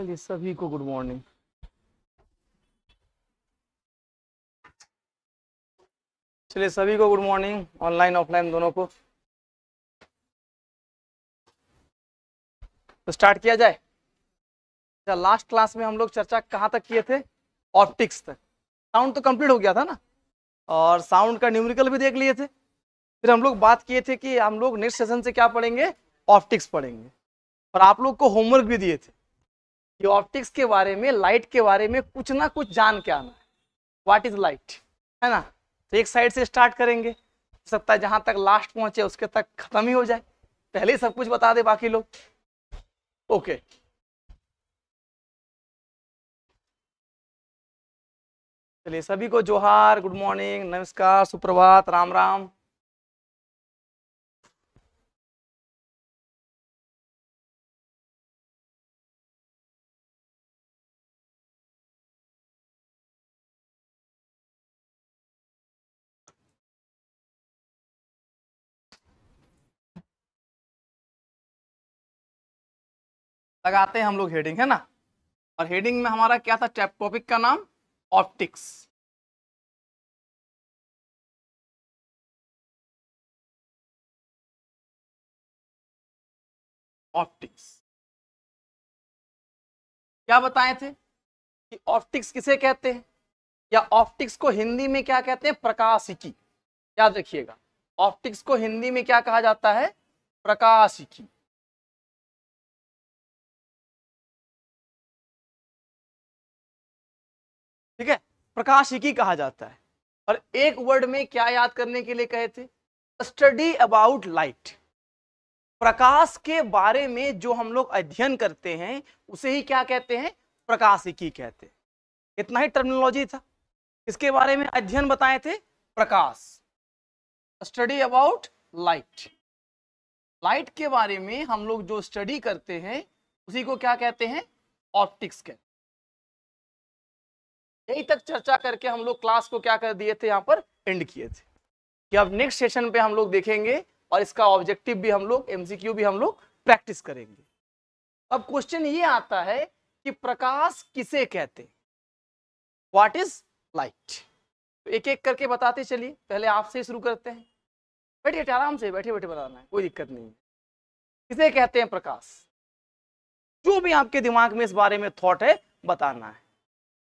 चलिए सभी को गुड मॉर्निंग चलिए सभी को गुड मॉर्निंग ऑनलाइन ऑफलाइन दोनों को तो स्टार्ट किया जाए अच्छा लास्ट क्लास में हम लोग चर्चा कहाँ तक किए थे ऑप्टिक्स तक साउंड तो कंप्लीट हो गया था ना और साउंड का न्यूमेरिकल भी देख लिए थे फिर हम लोग बात किए थे कि हम लोग नेक्स्ट सेशन से क्या पढ़ेंगे ऑप्टिक्स पढ़ेंगे और आप लोग को होमवर्क भी दिए थे कि ऑप्टिक्स के बारे में लाइट के बारे में कुछ ना कुछ जान के आना है वाट इज लाइट है ना तो एक साइड से स्टार्ट करेंगे हो सकता है तक लास्ट पहुंचे उसके तक खत्म ही हो जाए पहले ही सब कुछ बता दे बाकी लोग ओके चलिए सभी को जोहार गुड मॉर्निंग नमस्कार सुप्रभात राम राम लगाते हैं हम लोग हेडिंग है ना और हेडिंग में हमारा क्या था टॉपिक का नाम ऑप्टिक्स ऑप्टिक्स क्या बताए थे कि ऑप्टिक्स किसे कहते हैं या ऑप्टिक्स को हिंदी में क्या कहते हैं प्रकाशिकी याद रखिएगा ऑप्टिक्स को हिंदी में क्या कहा जाता है प्रकाशिकी ठीक है प्रकाशिकी कहा जाता है और एक वर्ड में क्या याद करने के लिए कहे थे स्टडी अबाउट लाइट प्रकाश के बारे में जो हम लोग अध्ययन करते हैं उसे ही क्या कहते हैं प्रकाशिकी कहते हैं इतना ही टर्मिनोलॉजी था इसके बारे में अध्ययन बताए थे प्रकाश स्टडी अबाउट लाइट लाइट के बारे में हम लोग जो स्टडी करते हैं उसी को क्या कहते हैं ऑप्टिक्स कहते हैं यहीं तक चर्चा करके हम लोग क्लास को क्या कर दिए थे यहाँ पर एंड किए थे कि अब नेक्स्ट सेशन पे हम लोग देखेंगे और इसका ऑब्जेक्टिव भी हम लोग एमसीक्यू भी हम लोग प्रैक्टिस करेंगे अब क्वेश्चन ये आता है कि प्रकाश किसे कहते व्हाट इज लाइट तो एक एक करके बताते चलिए पहले आपसे ही शुरू करते हैं बैठिए आराम से बैठे बैठे बताना है कोई दिक्कत नहीं किसे कहते हैं प्रकाश जो भी आपके दिमाग में इस बारे में थॉट है बताना है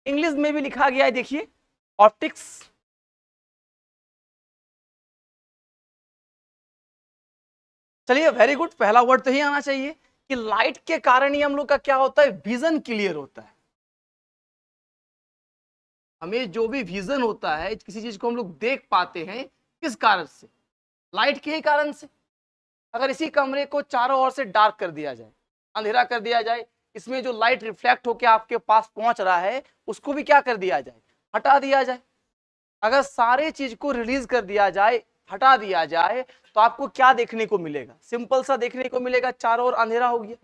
इंग्लिश में भी लिखा गया है देखिए ऑप्टिक्स चलिए वेरी गुड पहला वर्ड तो ही आना चाहिए कि लाइट के कारण ही हम लोग का क्या होता है विजन क्लियर होता है हमें जो भी विजन होता है किसी चीज को हम लोग देख पाते हैं किस कारण से लाइट के ही कारण से अगर इसी कमरे को चारों ओर से डार्क कर दिया जाए अंधेरा कर दिया जाए इसमें जो लाइट रिफ्लेक्ट होकर आपके पास पहुंच रहा है उसको भी क्या कर दिया जाए हटा दिया जाए अगर सारे चीज को रिलीज कर दिया जाए हटा दिया जाए तो आपको क्या देखने को मिलेगा सिंपल सा देखने को मिलेगा चारों ओर अंधेरा हो गया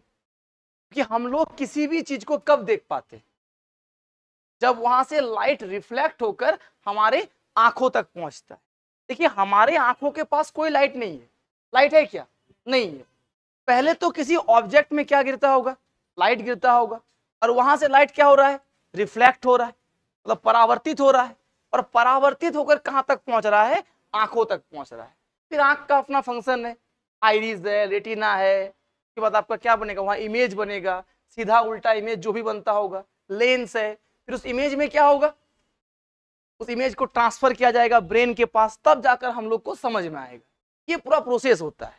कि हम लोग किसी भी चीज को कब देख पाते हैं जब वहां से लाइट रिफ्लेक्ट होकर हमारे आंखों तक पहुंचता है देखिए हमारे आंखों के पास कोई लाइट नहीं है लाइट है क्या नहीं है पहले तो किसी ऑब्जेक्ट में क्या गिरता होगा लाइट गिरता होगा और वहां से लाइट क्या हो रहा है रिफ्लेक्ट हो रहा है मतलब परावर्तित हो रहा है और परावर्तित होकर कहाँ तक पहुंच रहा है आंखों तक पहुंच रहा है फिर आंख का अपना फंक्शन है आइरिस है रेटिना है उसके बाद आपका क्या बनेगा वहाँ इमेज बनेगा सीधा उल्टा इमेज जो भी बनता होगा लेंस है फिर उस इमेज में क्या होगा उस इमेज को ट्रांसफर किया जाएगा ब्रेन के पास तब जाकर हम लोग को समझ में आएगा ये पूरा प्रोसेस होता है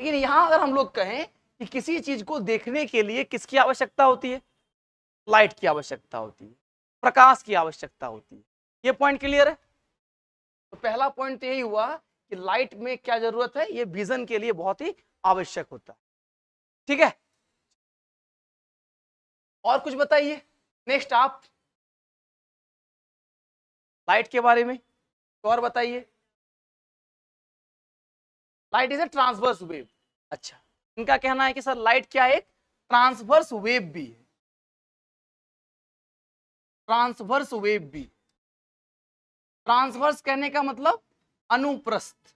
लेकिन यहाँ अगर हम लोग कहें कि किसी चीज को देखने के लिए किसकी आवश्यकता होती है लाइट की आवश्यकता होती है प्रकाश की आवश्यकता होती है ये पॉइंट क्लियर है तो पहला पॉइंट तो यही हुआ कि लाइट में क्या जरूरत है ये विजन के लिए बहुत ही आवश्यक होता है ठीक है और कुछ बताइए नेक्स्ट आप लाइट के बारे में तो और बताइए light is a transverse wave अच्छा इनका कहना है कि सर लाइट क्या है ट्रांसवर्स वेव भी है ट्रांसवर्स वेव भी ट्रांसवर्स कहने का मतलब अनुप्रस्थ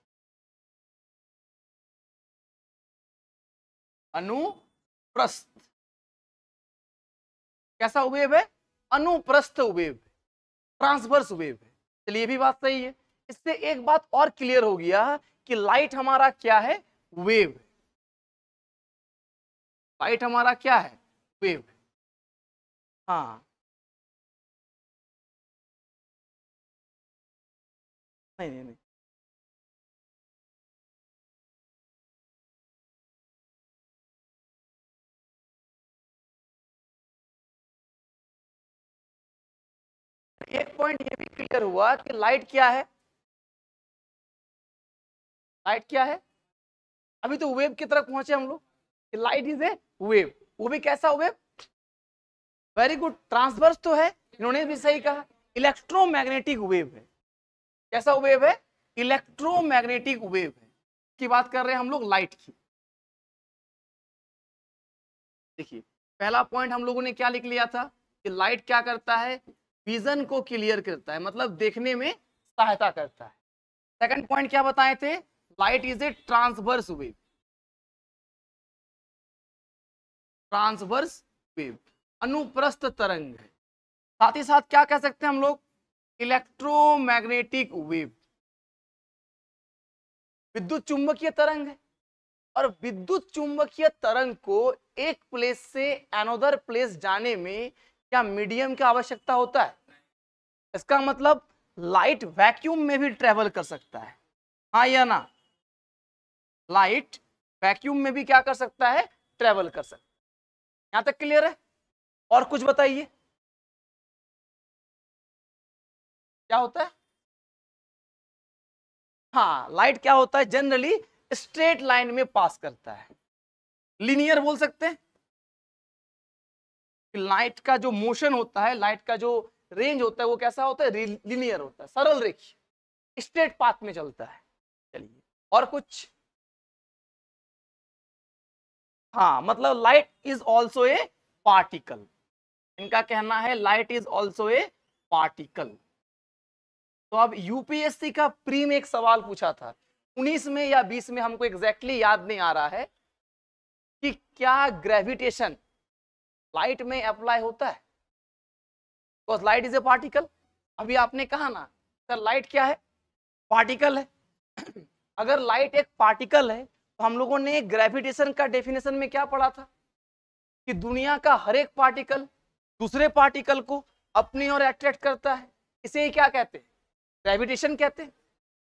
अनुप्रस्थ कैसा वेव है अनुप्रस्थ वेव ट्रांसवर्स वेव है चलिए भी बात सही है इससे एक बात और क्लियर हो गया कि लाइट हमारा क्या है वेव है वाइट हमारा क्या है वेव हाँ नहीं नहीं नहीं एक पॉइंट ये भी क्लियर हुआ कि लाइट क्या है लाइट क्या है अभी तो वेव की तरफ पहुंचे हम लोग कि लाइट इज ए वेव वो भी कैसा वेव वेरी गुड ट्रांसवर्स तो है इन्होंने भी सही कहा इलेक्ट्रोमैग्नेटिक वेव है कैसा वेव है इलेक्ट्रोमैग्नेटिक वेव है की बात कर रहे हैं हम लोग लाइट की देखिए पहला पॉइंट हम लोगों ने क्या लिख लिया था कि लाइट क्या करता है विजन को क्लियर करता है मतलब देखने में सहायता करता है सेकंड पॉइंट क्या बताए थे light is a transverse wave transverse wave अनुप्रस्थ तरंग है साथ ही साथ क्या कह सकते हैं हम लोग इलेक्ट्रोमैग्नेटिक वेव विद्युत चुंबकीय तरंग है और विद्युत चुंबकीय तरंग को एक प्लेस से एनोदर प्लेस जाने में क्या मीडियम की आवश्यकता होता है इसका मतलब लाइट वैक्यूम में भी ट्रेवल कर सकता है हाँ या ना लाइट वैक्यूम में भी क्या कर सकता है ट्रेवल कर सकता है यहां तक क्लियर है और कुछ बताइए क्या होता है हाँ लाइट क्या होता है जनरली स्ट्रेट लाइन में पास करता है लिनियर बोल सकते हैं लाइट का जो मोशन होता है लाइट का जो रेंज होता है वो कैसा होता है लिनियर होता है सरल रेखी स्ट्रेट पाथ में चलता है चलिए और कुछ हाँ मतलब light is also a particle इनका कहना है light is also a particle तो अब यूपीएससी का प्री में एक सवाल पूछा था उन्नीस में या बीस में हमको एग्जैक्टली exactly याद नहीं आ रहा है कि क्या ग्रेविटेशन लाइट में अप्लाई होता है because light is a particle अभी आपने कहा ना सर लाइट क्या है पार्टिकल है अगर लाइट एक पार्टिकल है तो हम लोगों ने ग्रेविटेशन का डेफिनेशन में क्या पढ़ा था कि दुनिया का हर एक पार्टिकल दूसरे पार्टिकल को अपनी ओर अट्रैक्ट करता है इसे ही क्या कहते हैं ग्रेविटेशन कहते हैं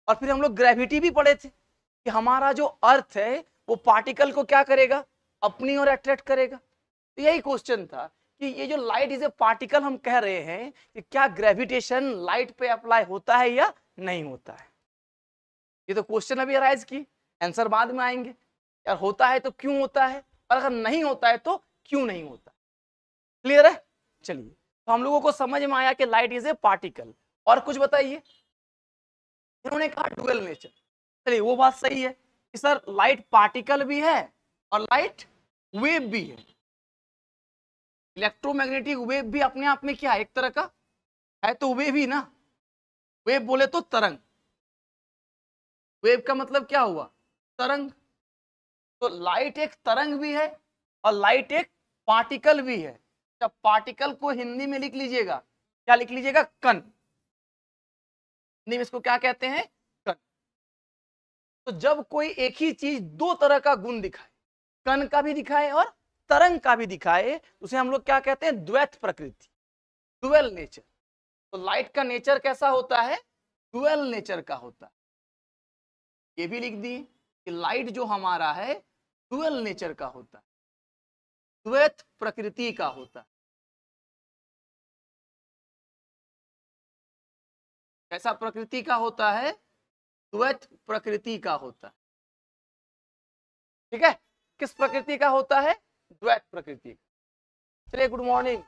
और फिर हम लोग ग्रेविटी भी पढ़े थे कि हमारा जो अर्थ है वो पार्टिकल को क्या करेगा अपनी ओर अट्रैक्ट करेगा तो यही क्वेश्चन था कि ये जो लाइट इज ए पार्टिकल हम कह रहे हैं कि क्या ग्रेविटेशन लाइट पे अप्लाई होता है या नहीं होता है ये तो क्वेश्चन अभी अराइज की आंसर बाद में आएंगे यार होता है तो क्यों होता है और अगर नहीं होता है तो क्यों नहीं होता क्लियर है चलिए तो हम लोगों को समझ में आया कि लाइट इज ए पार्टिकल और कुछ बताइए इन्होंने कहा डुअल नेचर चलिए वो बात सही है कि सर लाइट पार्टिकल भी है और लाइट वेव भी है इलेक्ट्रोमैग्नेटिक वेव भी अपने आप में क्या है एक तरह का है तो वेव ही ना वेव बोले तो तरंग वेव का मतलब क्या हुआ तरंग तो लाइट एक तरंग भी है और लाइट एक पार्टिकल भी है जब पार्टिकल को हिंदी में लिख लीजिएगा क्या लिख लीजिएगा कण हिंदी में इसको क्या कहते हैं कण तो जब कोई एक ही चीज दो तरह का गुण दिखाए कण का भी दिखाए और तरंग का भी दिखाए तो उसे हम लोग क्या कहते हैं द्वैत प्रकृति डुअल नेचर तो लाइट का नेचर कैसा होता है डुअल नेचर का होता है ये भी लिख दिए कि लाइट जो हमारा है ट्वेल नेचर का होता है द्वैत प्रकृति का होता है कैसा प्रकृति का होता है द्वैत प्रकृति का होता है ठीक है किस प्रकृति का होता है द्वैत प्रकृति का चलिए गुड मॉर्निंग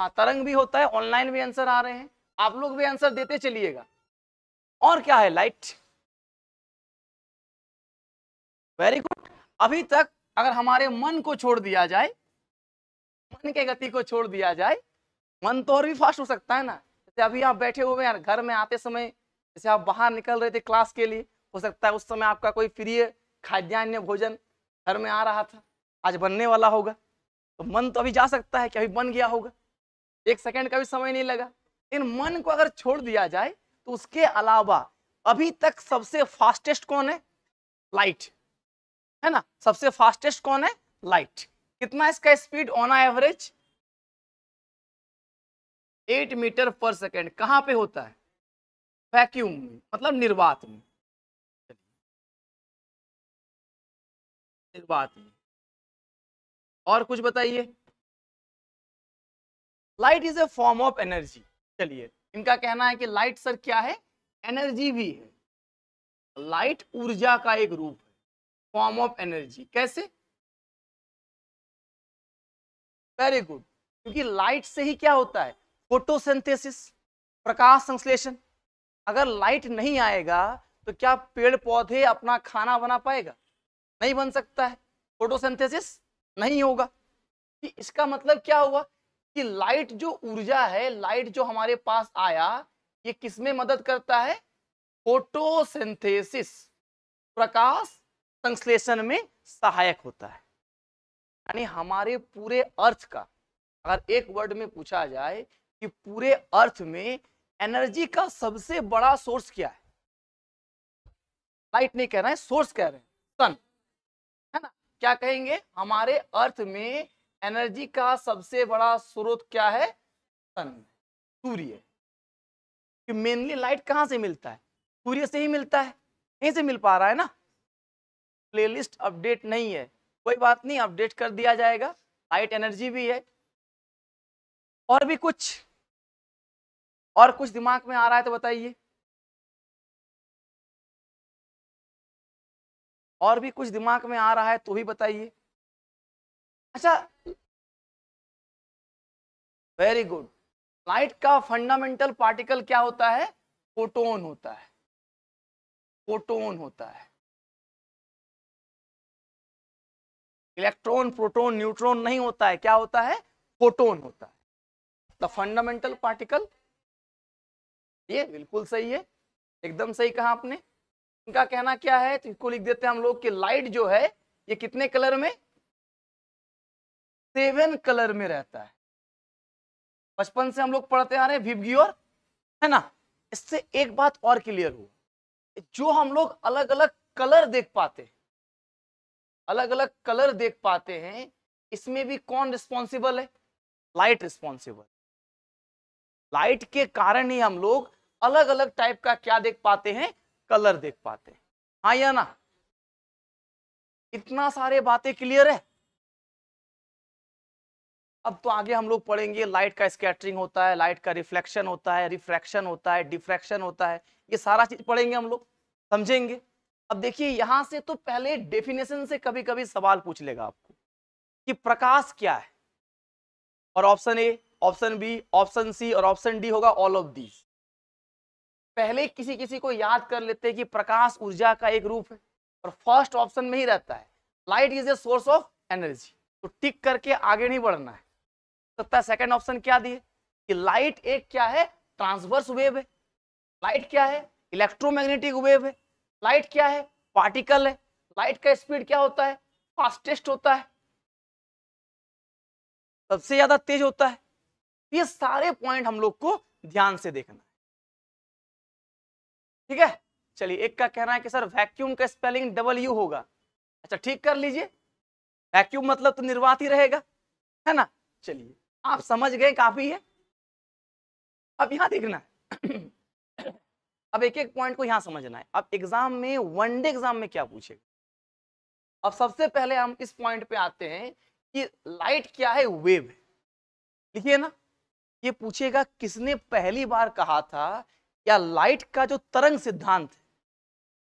हाँ तरंग भी होता है ऑनलाइन भी आंसर आ रहे हैं आप लोग भी आंसर देते चलिएगा और क्या है लाइट वेरी गुड अभी तक अगर हमारे मन को छोड़ दिया जाए मन के गति को छोड़ दिया जाए मन तो और भी फास्ट हो सकता है ना जैसे अभी आप बैठे हुए हैं घर में आते समय जैसे आप बाहर निकल रहे थे क्लास के लिए हो सकता है उस समय आपका कोई प्रिय खाद्यान्न भोजन घर में आ रहा था आज बनने वाला होगा तो मन तो अभी जा सकता है कि अभी बन गया होगा एक सेकेंड का भी समय नहीं लगा इन मन को अगर छोड़ दिया जाए तो उसके अलावा अभी तक सबसे फास्टेस्ट कौन है लाइट है ना सबसे फास्टेस्ट कौन है लाइट कितना इसका speed on average eight metre per second कहां पे होता है वैक्यूम में मतलब निर्वात में निर्वात में और कुछ बताइए light is a form of energy चलिए इनका कहना है कि लाइट सर क्या है एनर्जी भी है लाइट ऊर्जा का एक रूप है फॉर्म ऑफ एनर्जी कैसे वेरी गुड क्योंकि लाइट से ही क्या होता है फोटोसिंथेसिस प्रकाश संश्लेषण अगर लाइट नहीं आएगा तो क्या पेड़ पौधे अपना खाना बना पाएगा नहीं बन सकता है फोटोसिंथेसिस नहीं होगा कि इसका मतलब क्या हुआ कि लाइट जो ऊर्जा है लाइट जो हमारे पास आया ये किसमें मदद करता है फोटोसिंथेसिस प्रकाश संश्लेषण में सहायक होता है यानी हमारे पूरे अर्थ का अगर एक वर्ड में पूछा जाए कि पूरे अर्थ में एनर्जी का सबसे बड़ा सोर्स क्या है लाइट नहीं कह रहे हैं सोर्स कह रहे हैं सन है ना क्या कहेंगे हमारे अर्थ में एनर्जी का सबसे बड़ा स्रोत क्या है सन सूर्य मेनली लाइट कहां से मिलता है सूर्य से ही मिलता है यहीं से मिल पा रहा है ना प्लेलिस्ट अपडेट नहीं है कोई बात नहीं अपडेट कर दिया जाएगा हाइट एनर्जी भी है और भी कुछ और कुछ दिमाग में आ रहा है तो बताइए और भी कुछ दिमाग में आ रहा है तो ही बताइए अच्छा वेरी गुड लाइट का फंडामेंटल पार्टिकल क्या होता है फोटोन होता है फोटोन होता है इलेक्ट्रॉन प्रोटोन न्यूट्रॉन नहीं होता है क्या होता है फोटोन होता है द फंडामेंटल पार्टिकल ये बिल्कुल सही है एकदम सही कहा आपने इनका कहना क्या है तो इसको लिख देते हैं हम लोग कि लाइट जो है ये कितने कलर में सेवन कलर में रहता है बचपन से हम लोग पढ़ते आ रहे हैं और है ना इससे एक बात और क्लियर हुआ जो हम लोग अलग अलग कलर देख पाते हैं अलग अलग कलर देख पाते हैं इसमें भी कौन रिस्पॉन्सिबल है लाइट रिस्पॉन्सिबल लाइट के कारण ही हम लोग अलग अलग टाइप का क्या देख पाते हैं कलर देख पाते हैं हाँ या ना इतना सारे बातें क्लियर है अब तो आगे हम लोग पढ़ेंगे लाइट का स्कैटरिंग होता है लाइट का रिफ्लेक्शन होता है रिफ्रैक्शन होता है डिफ्रैक्शन होता है ये सारा चीज पढ़ेंगे हम लोग समझेंगे अब देखिए यहां से तो पहले डेफिनेशन से कभी कभी सवाल पूछ लेगा आपको कि प्रकाश क्या है और option A option B option C और ऑप्शन डी होगा ऑल ऑफ दीज पहले किसी किसी को याद कर लेते हैं कि प्रकाश ऊर्जा का एक रूप है और फर्स्ट ऑप्शन में ही रहता है light is a source of energy तो टिक करके आगे नहीं बढ़ना है सकता सेकेंड ऑप्शन क्या दिए कि लाइट एक क्या है ट्रांसवर्स वेव है लाइट क्या है इलेक्ट्रोमैग्नेटिक वेव है लाइट क्या है पार्टिकल है लाइट का स्पीड क्या होता है फास्टेस्ट होता है सबसे ज्यादा तेज होता है ये सारे पॉइंट हम लोग को ध्यान से देखना है ठीक है चलिए एक का कहना है कि सर वैक्यूम का स्पेलिंग डबल यू होगा अच्छा ठीक कर लीजिए वैक्यूम मतलब तो निर्वात ही रहेगा है ना चलिए आप समझ गए काफी है अब यहां देखना है अब एक एक पॉइंट को यहां समझना है अब एग्जाम में वन डे एग्जाम में क्या पूछेगा अब सबसे पहले हम इस पॉइंट पे आते हैं कि लाइट क्या है वेव है लिखिए ना ये पूछेगा किसने पहली बार कहा था या लाइट का जो तरंग सिद्धांत है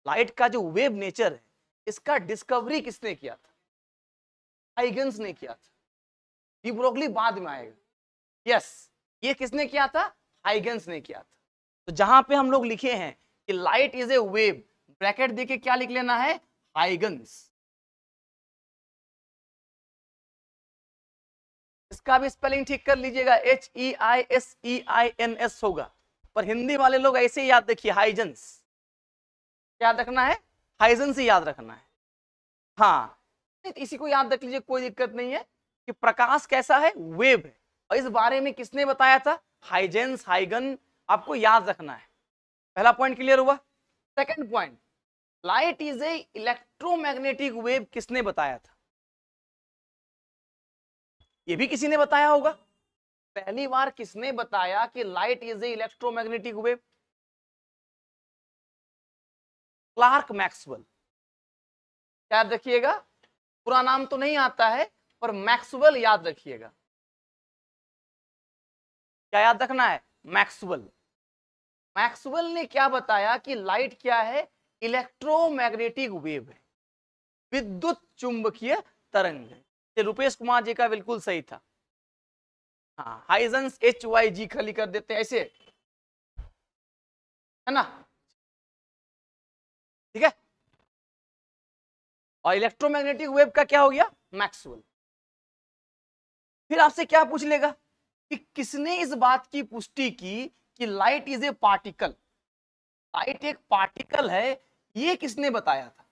लाइट का जो वेव नेचर है इसका डिस्कवरी किसने किया था हाइगन्स ने किया था डी ब्रोगली बाद में आएगा यस ये किसने किया था आइगन्स ने किया था तो जहां पे हम लोग लिखे हैं कि light is a wave bracket देके क्या लिख लेना है हाइगंस इसका भी स्पेलिंग ठीक कर लीजिएगा H E I S E I N S होगा पर हिंदी वाले लोग ऐसे ही याद देखिए हाइजेंस याद रखना है हाइजेंस ही याद रखना है हाँ इसी को याद रख लीजिए कोई दिक्कत नहीं है कि प्रकाश कैसा है वेव है और इस बारे में किसने बताया था हाइजेंस हाइगन आपको याद रखना है पहला पॉइंट क्लियर हुआ second point light is a electromagnetic wave किसने बताया था ये भी किसी ने बताया होगा पहली बार किसने बताया कि light is a electromagnetic wave Clerk Maxwell याद रखिएगा पूरा नाम तो नहीं आता है पर मैक्सवेल याद रखिएगा क्या याद रखना है मैक्सवेल मैक्सवेल ने क्या बताया कि लाइट क्या है इलेक्ट्रोमैग्नेटिक वेव है विद्युत चुंबकीय तरंग है ये रुपेश कुमार जी का बिल्कुल सही था हाँ हाइजेंस एच वाई जी खाली कर देते ऐसे है ना ठीक है और इलेक्ट्रोमैग्नेटिक वेव का क्या हो गया मैक्सवेल फिर आपसे क्या पूछ लेगा कि किसने इस बात की पुष्टि की कि light is a particle light एक पार्टिकल है ये किसने बताया था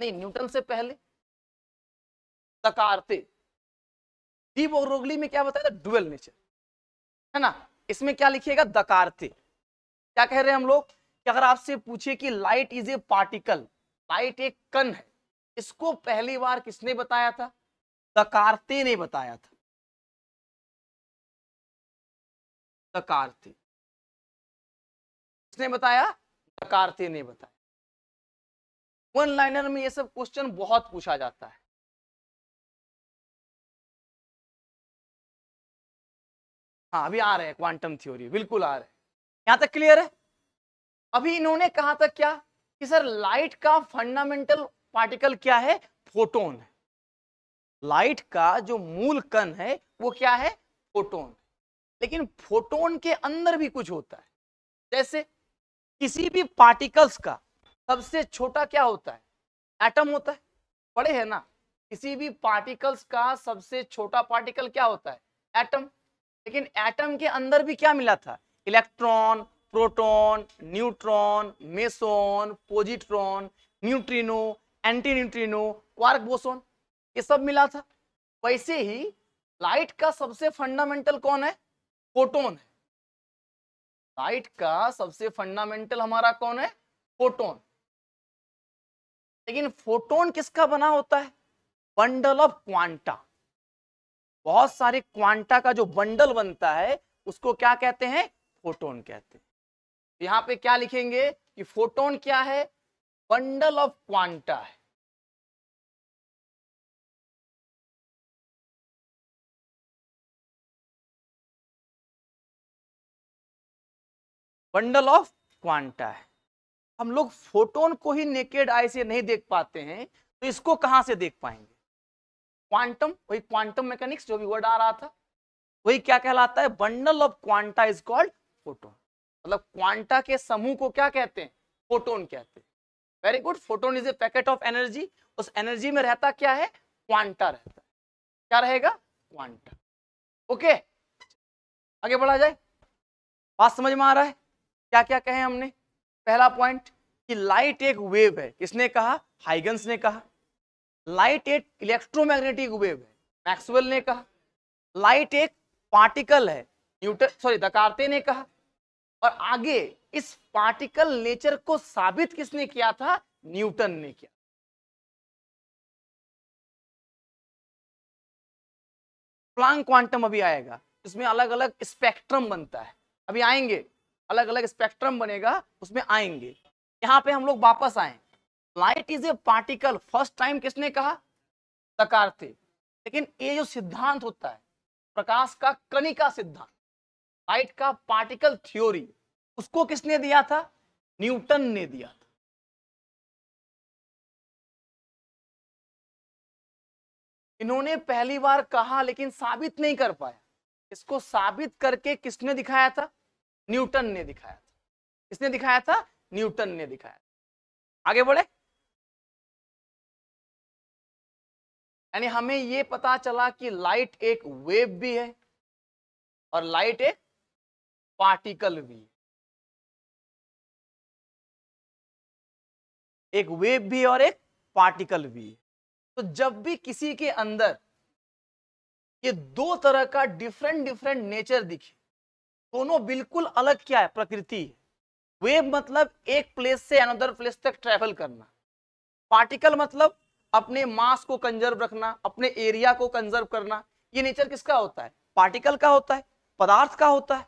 नहीं न्यूटन से पहले सकारते में क्या बताया था डुअल नेचर है ना इसमें क्या लिखिएगा दकारते क्या कह रहे हैं हम लोग कि अगर आपसे पूछे कि light is a particle light एक कण है इसको पहली बार किसने बताया था दकारते ने बताया था दकार थी किसने बताया दकारती ने बताया वन लाइनर में ये सब क्वेश्चन बहुत पूछा जाता है हाँ अभी आ रहे हैं क्वांटम थ्योरी बिल्कुल आ रहे हैं यहां तक क्लियर है अभी इन्होंने कहा था क्या कि सर लाइट का फंडामेंटल पार्टिकल क्या है फोटोन है लाइट का जो मूल कण है वो क्या है फोटोन लेकिन फोटोन के अंदर भी कुछ होता है जैसे किसी भी पार्टिकल्स का सबसे छोटा क्या होता है एटम होता है पढ़े है ना किसी भी पार्टिकल्स का सबसे छोटा पार्टिकल क्या होता है एटम लेकिन एटम के अंदर भी क्या मिला था electron proton neutron meson positron neutrino antineutrino quark boson ये सब मिला था वैसे ही लाइट का सबसे फंडामेंटल कौन है फोटोन है लाइट का सबसे फंडामेंटल हमारा कौन है फोटोन लेकिन फोटोन किसका बना होता है बंडल ऑफ क्वांटा बहुत सारे क्वांटा का जो बंडल बनता है उसको क्या कहते हैं फोटोन कहते हैं तो यहां पे क्या लिखेंगे कि फोटोन क्या है बंडल ऑफ क्वांटा है बंडल ऑफ क्वांटा है हम लोग फोटोन को ही नेकेड आई से नहीं देख पाते हैं तो इसको कहां से देख पाएंगे क्वांटम वही क्वांटम मैकेनिक्स जो भी वर्ड आ रहा था वही क्या कहलाता है bundle of quanta is called photon मतलब क्वांटा के समूह को क्या कहते हैं फोटोन कहते हैं very good photon is a packet of energy उस एनर्जी में रहता क्या है क्वांटा रहता है क्या रहेगा क्वांटा ओके okay. आगे बढ़ा जाए बात समझ में आ रहा है क्या क्या कहे हमने पहला पॉइंट कि लाइट एक वेव है किसने कहा हाइगन्स ने कहा लाइट एक इलेक्ट्रोमैग्नेटिक वेव है मैक्सवेल ने कहा लाइट एक पार्टिकल है न्यूटन सॉरी दकार्ते ने कहा और आगे इस पार्टिकल नेचर को साबित किसने किया था न्यूटन ने किया प्लांग क्वांटम अभी आएगा इसमें अलग अलग स्पेक्ट्रम बनता है अभी आएंगे अलग अलग स्पेक्ट्रम बनेगा उसमें आएंगे यहाँ पे हम लोग वापस आए light is a particle first time किसने कहा सकार थे लेकिन ये जो सिद्धांत होता है प्रकाश का कणिका सिद्धांत लाइट का पार्टिकल थ्योरी उसको किसने दिया था न्यूटन ने दिया था इन्होंने पहली बार कहा लेकिन साबित नहीं कर पाया इसको साबित करके किसने दिखाया था न्यूटन ने दिखाया था किसने दिखाया था न्यूटन ने दिखाया था आगे बढ़े यानी हमें यह पता चला कि लाइट एक वेव भी है और लाइट एक पार्टिकल भी है एक वेव भी और एक पार्टिकल भी है तो जब भी किसी के अंदर ये दो तरह का डिफरेंट डिफरेंट नेचर दिखे दोनों बिल्कुल अलग क्या है प्रकृति वेव मतलब एक प्लेस से अनदर प्लेस तक ट्रेवल करना पार्टिकल मतलब अपने मास को कंजर्व रखना अपने एरिया को कंजर्व करना ये नेचर किसका होता है पार्टिकल का होता है पदार्थ का होता है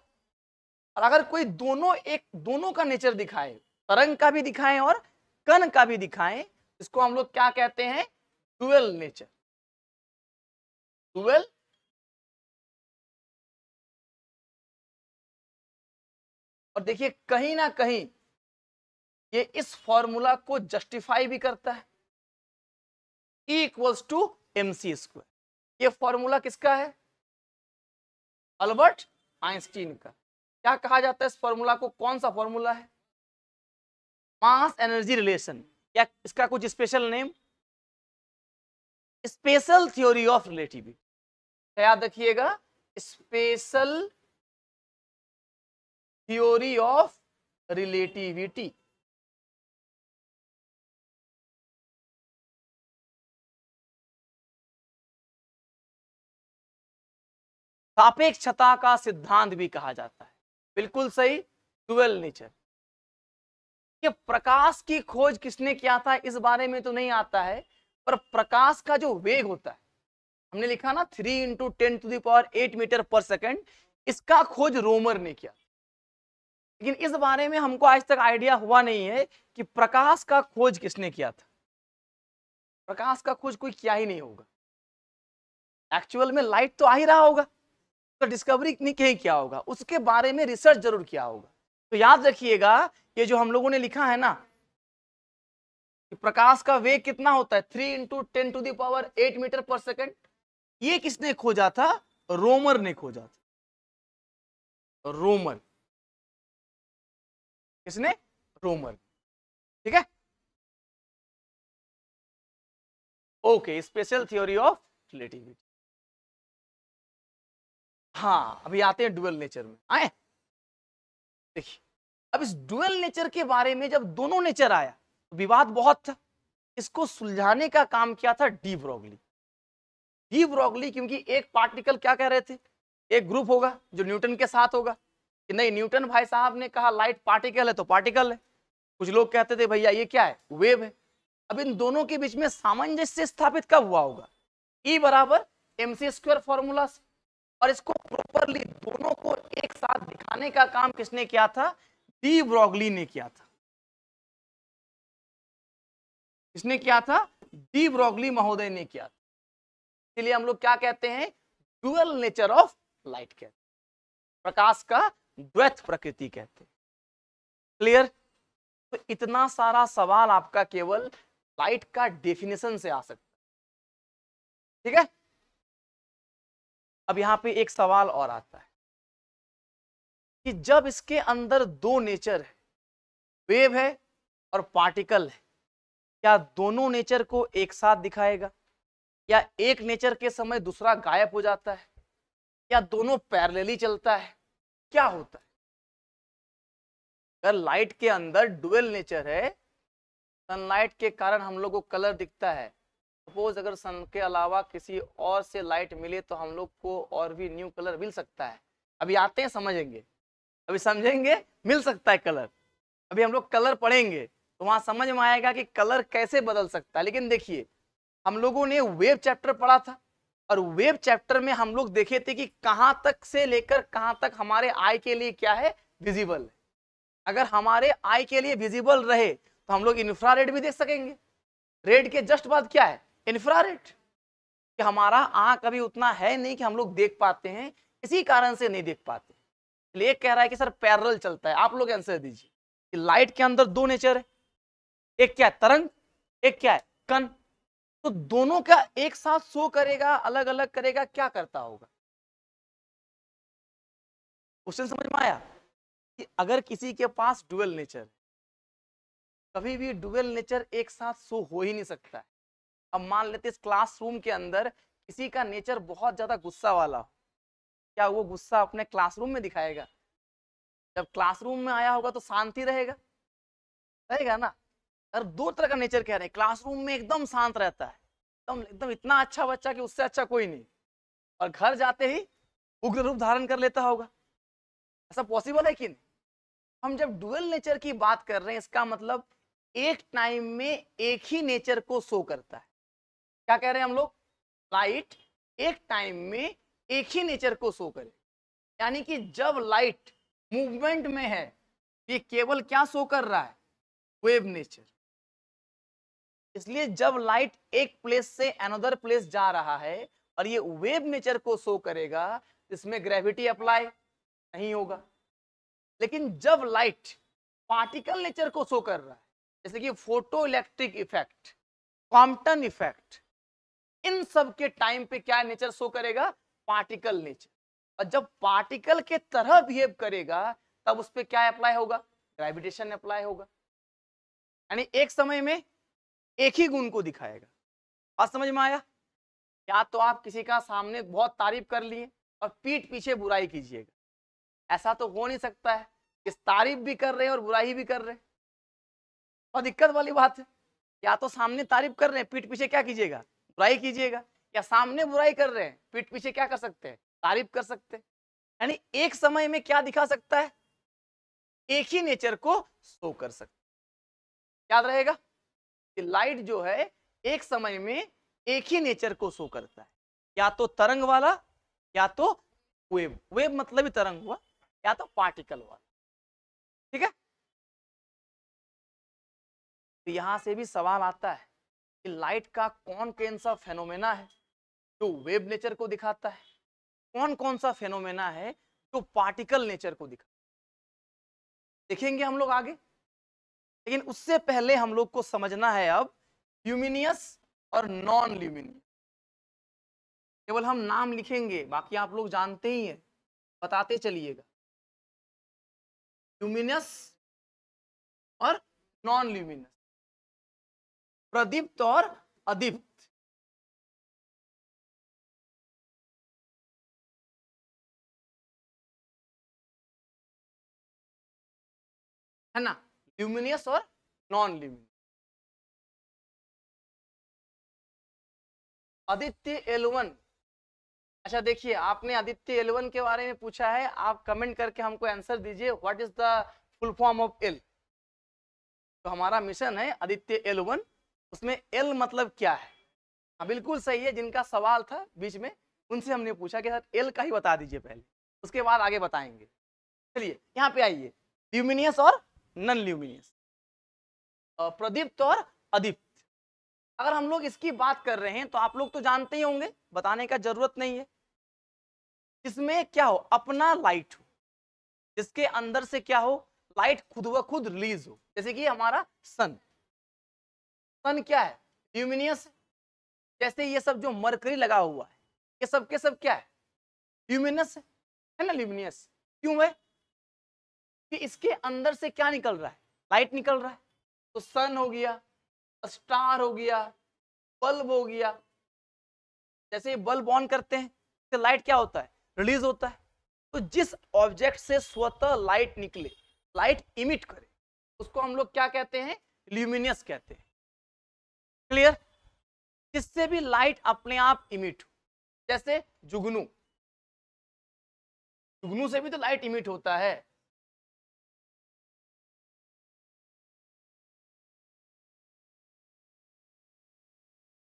और अगर कोई दोनों एक दोनों का नेचर दिखाए तरंग का भी दिखाए और कण का भी दिखाए इसको हम लोग क्या कहते हैं डुअल नेचर डुअल और देखिए कहीं ना कहीं ये इस फॉर्मूला को जस्टिफाई भी करता है equals to M C square ये फॉर्मूला किसका है अल्बर्ट आइंस्टीन का क्या कहा जाता है इस फॉर्मूला को कौन सा फॉर्मूला है मास एनर्जी रिलेशन या इसका कुछ special name special theory of relativity याद रखिएगा स्पेशल थ्योरी ऑफ रिलेटिविटी सापेक्षता का सिद्धांत भी कहा जाता है बिल्कुल सही ट्वेल्व नेचर ये प्रकाश की खोज किसने किया था इस बारे में तो नहीं आता है पर प्रकाश का जो वेग होता है हमने लिखा ना three into ten to the power eight metre per second इसका खोज रोमर ने किया लेकिन इस बारे में हमको आज तक आइडिया हुआ नहीं है कि प्रकाश का खोज किसने किया था प्रकाश का खोज कोई किया ही नहीं होगा एक्चुअल में लाइट तो आ ही रहा होगा तो डिस्कवरी नहीं कहीं किया होगा उसके बारे में रिसर्च जरूर किया होगा तो याद रखिएगा ये जो हम लोगों ने लिखा है ना कि प्रकाश का वेग कितना होता है three into ten to the power eight metre per second ये किसने खोजा था रोमर ने खोजा था रोमर किसने रोमन ठीक है okay special theory of relativity हाँ अभी आते हैं डुअल नेचर में आए देखिए अब इस डुअल नेचर के बारे में जब दोनों नेचर आया तो विवाद बहुत था इसको सुलझाने का काम किया था डी ब्रोगली डी ब्रोगली क्योंकि एक पार्टिकल क्या कह रहे थे एक ग्रुप होगा जो न्यूटन के साथ होगा कि नहीं न्यूटन भाई साहब ने कहा लाइट पार्टिकल है तो पार्टिकल है कुछ लोग कहते थे भैया ये क्या है वेव है अब इन दोनों के बीच में सामंजस्य स्थापित कब हुआ होगा ई e बराबर एम सी स्क्वायर फॉर्मूला से और इसको प्रॉपरली दोनों को एक साथ दिखाने का काम किसने किया था डी ब्रॉगली ने किया था किसने किया था डी ब्रॉगली महोदय ने किया था इसलिए हम लोग क्या कहते हैं ड्यूअल नेचर ऑफ लाइट कहते हैं प्रकाश का द्वैत प्रकृति कहते क्लियर तो इतना सारा सवाल आपका केवल लाइट का डेफिनेशन से आ सकता ठीक है अब यहां पे एक सवाल और आता है कि जब इसके अंदर दो नेचर है वेव है और पार्टिकल है क्या दोनों नेचर को एक साथ दिखाएगा या एक नेचर के समय दूसरा गायब हो जाता है या दोनों पैरेलली चलता है क्या होता है अगर लाइट के अंदर डुअल नेचर है सनलाइट के कारण हम लोग को कलर दिखता है सपोज अगर सन के अलावा किसी और से लाइट मिले तो हम लोग को और भी न्यू कलर मिल सकता है अभी आते हैं समझेंगे अभी समझेंगे मिल सकता है कलर अभी हम लोग कलर पढ़ेंगे तो वहां समझ में आएगा कि कलर कैसे बदल सकता है लेकिन देखिए हम लोगों ने वेव चैप्टर पढ़ा था और वेब चैप्टर में हम लोग देखे थे कि कहां तक से लेकर कहां तक हमारे आई के लिए क्या है विजिबल अगर हमारे आई के लिए विजिबल रहे तो हम लोग इंफ्रा भी देख सकेंगे रेड के जस्ट बाद क्या है इंफ्रा कि हमारा आंख अभी उतना है नहीं कि हम लोग देख पाते हैं इसी कारण से नहीं देख पाते एक कह रहा है कि सर पैरल चलता है आप लोग आंसर दीजिए लाइट के अंदर दो नेचर है एक क्या है तरंग एक क्या है कण तो दोनों का एक साथ शो करेगा अलग अलग करेगा क्या करता होगा क्वेश्चन समझ में आया कि अगर किसी के पास डुअल नेचर कभी भी डुअल नेचर एक साथ शो हो ही नहीं सकता है अब मान लेते इस क्लासरूम के अंदर किसी का नेचर बहुत ज्यादा गुस्सा वाला हो क्या वो गुस्सा अपने क्लासरूम में दिखाएगा जब क्लासरूम में आया होगा तो शांति रहेगा रहेगा ना और दो तरह का नेचर कह रहे हैं क्लासरूम में एकदम शांत रहता है एकदम एकदम इतना अच्छा बच्चा कि उससे अच्छा कोई नहीं और घर जाते ही उग्र रूप धारण कर लेता होगा ऐसा पॉसिबल है कि नहीं हम जब डुअल नेचर की बात कर रहे हैं इसका मतलब एक टाइम में एक ही नेचर को शो करता है क्या कह रहे हैं हम लोग लाइट एक टाइम में एक ही नेचर को शो करे यानी कि जब लाइट मूवमेंट में है ये केवल क्या शो कर रहा है वेव नेचर इसलिए जब लाइट एक प्लेस से अनदर प्लेस जा रहा है और ये वेव नेचर को शो करेगा इसमें ग्रेविटी अप्लाई नहीं होगा लेकिन जब लाइट पार्टिकल नेचर को शो कर रहा है जैसे कि photo electric effect Compton effect इन सब के टाइम पे क्या नेचर शो करेगा पार्टिकल नेचर और जब पार्टिकल के तरह बिहेव करेगा तब उस पर क्या अप्लाई होगा ग्रेविटेशन अप्लाई होगा यानी एक समय में एक ही गुण को दिखाएगा बात समझ में आया या तो आप किसी का सामने बहुत तारीफ कर लिए और पीठ पीछे बुराई कीजिएगा ऐसा तो हो नहीं सकता है कि तारीफ भी कर रहे हैं और बुराई भी कर रहे हैं और दिक्कत वाली बात है या तो सामने तारीफ कर रहे हैं पीठ पीछे क्या कीजिएगा बुराई कीजिएगा या सामने बुराई कर रहे हैं पीठ पीछे क्या कर सकते हैं तारीफ कर सकते हैं यानी एक समय में क्या दिखा सकता है एक ही नेचर को शो कर सकता है याद रहेगा कि लाइट जो है एक समय में एक ही नेचर को शो करता है या तो तरंग वाला या तो वेव वेव मतलब ही तरंग हुआ या तो पार्टिकल वाला ठीक है तो यहां से भी सवाल आता है कि लाइट का कौन कौन सा फेनोमेना है जो वेव नेचर को दिखाता है कौन कौन सा फेनोमेना है जो पार्टिकल नेचर को दिखाता है देखेंगे हम लोग आगे लेकिन उससे पहले हम लोग को समझना है अब ल्यूमिनियस और नॉन ल्यूमिनियस केवल हम नाम लिखेंगे बाकी आप लोग जानते ही हैं बताते चलिएगा ल्यूमिनियस और नॉन ल्यूमिनस प्रदीप्त और अदीप्त है ना ल्यूमिनियस और नॉन ल्यूमिनियस आदित्य एलवन अच्छा देखिए आपने आदित्य एलवन के बारे में पूछा है आप कमेंट करके हमको आंसर दीजिए what is the full form of L तो हमारा मिशन है आदित्य एलवन उसमें एल मतलब क्या है हाँ बिल्कुल सही है जिनका सवाल था बीच में उनसे हमने पूछा कि सर एल का ही बता दीजिए पहले उसके बाद आगे बताएंगे चलिए यहाँ पे आइए ल्यूमिनियस और नन ल्यूमिनियस प्रदीप्त और अदीप्त अगर हम लोग इसकी बात कर रहे हैं तो आप लोग तो जानते ही होंगे बताने का जरूरत नहीं है इसमें क्या हो अपना लाइट हो जिसके अंदर से क्या हो लाइट खुद ब खुद रिलीज हो जैसे कि हमारा सन सन क्या है ल्यूमिनियस जैसे ये सब जो मरकरी लगा हुआ है ये सब के सब क्या है ल्यूमिनस है ना ल्यूमिनियस क्यों है कि इसके अंदर से क्या निकल रहा है लाइट निकल रहा है तो सन हो गया स्टार हो गया बल्ब हो गया जैसे ये बल्ब ऑन करते हैं तो लाइट क्या होता है रिलीज होता है तो जिस ऑब्जेक्ट से स्वतः लाइट निकले लाइट इमिट करे उसको हम लोग क्या कहते हैं ल्यूमिनियस कहते हैं क्लियर जिससे भी लाइट अपने आप इमिट जैसे जुगनू जुगनू से भी तो लाइट इमिट होता है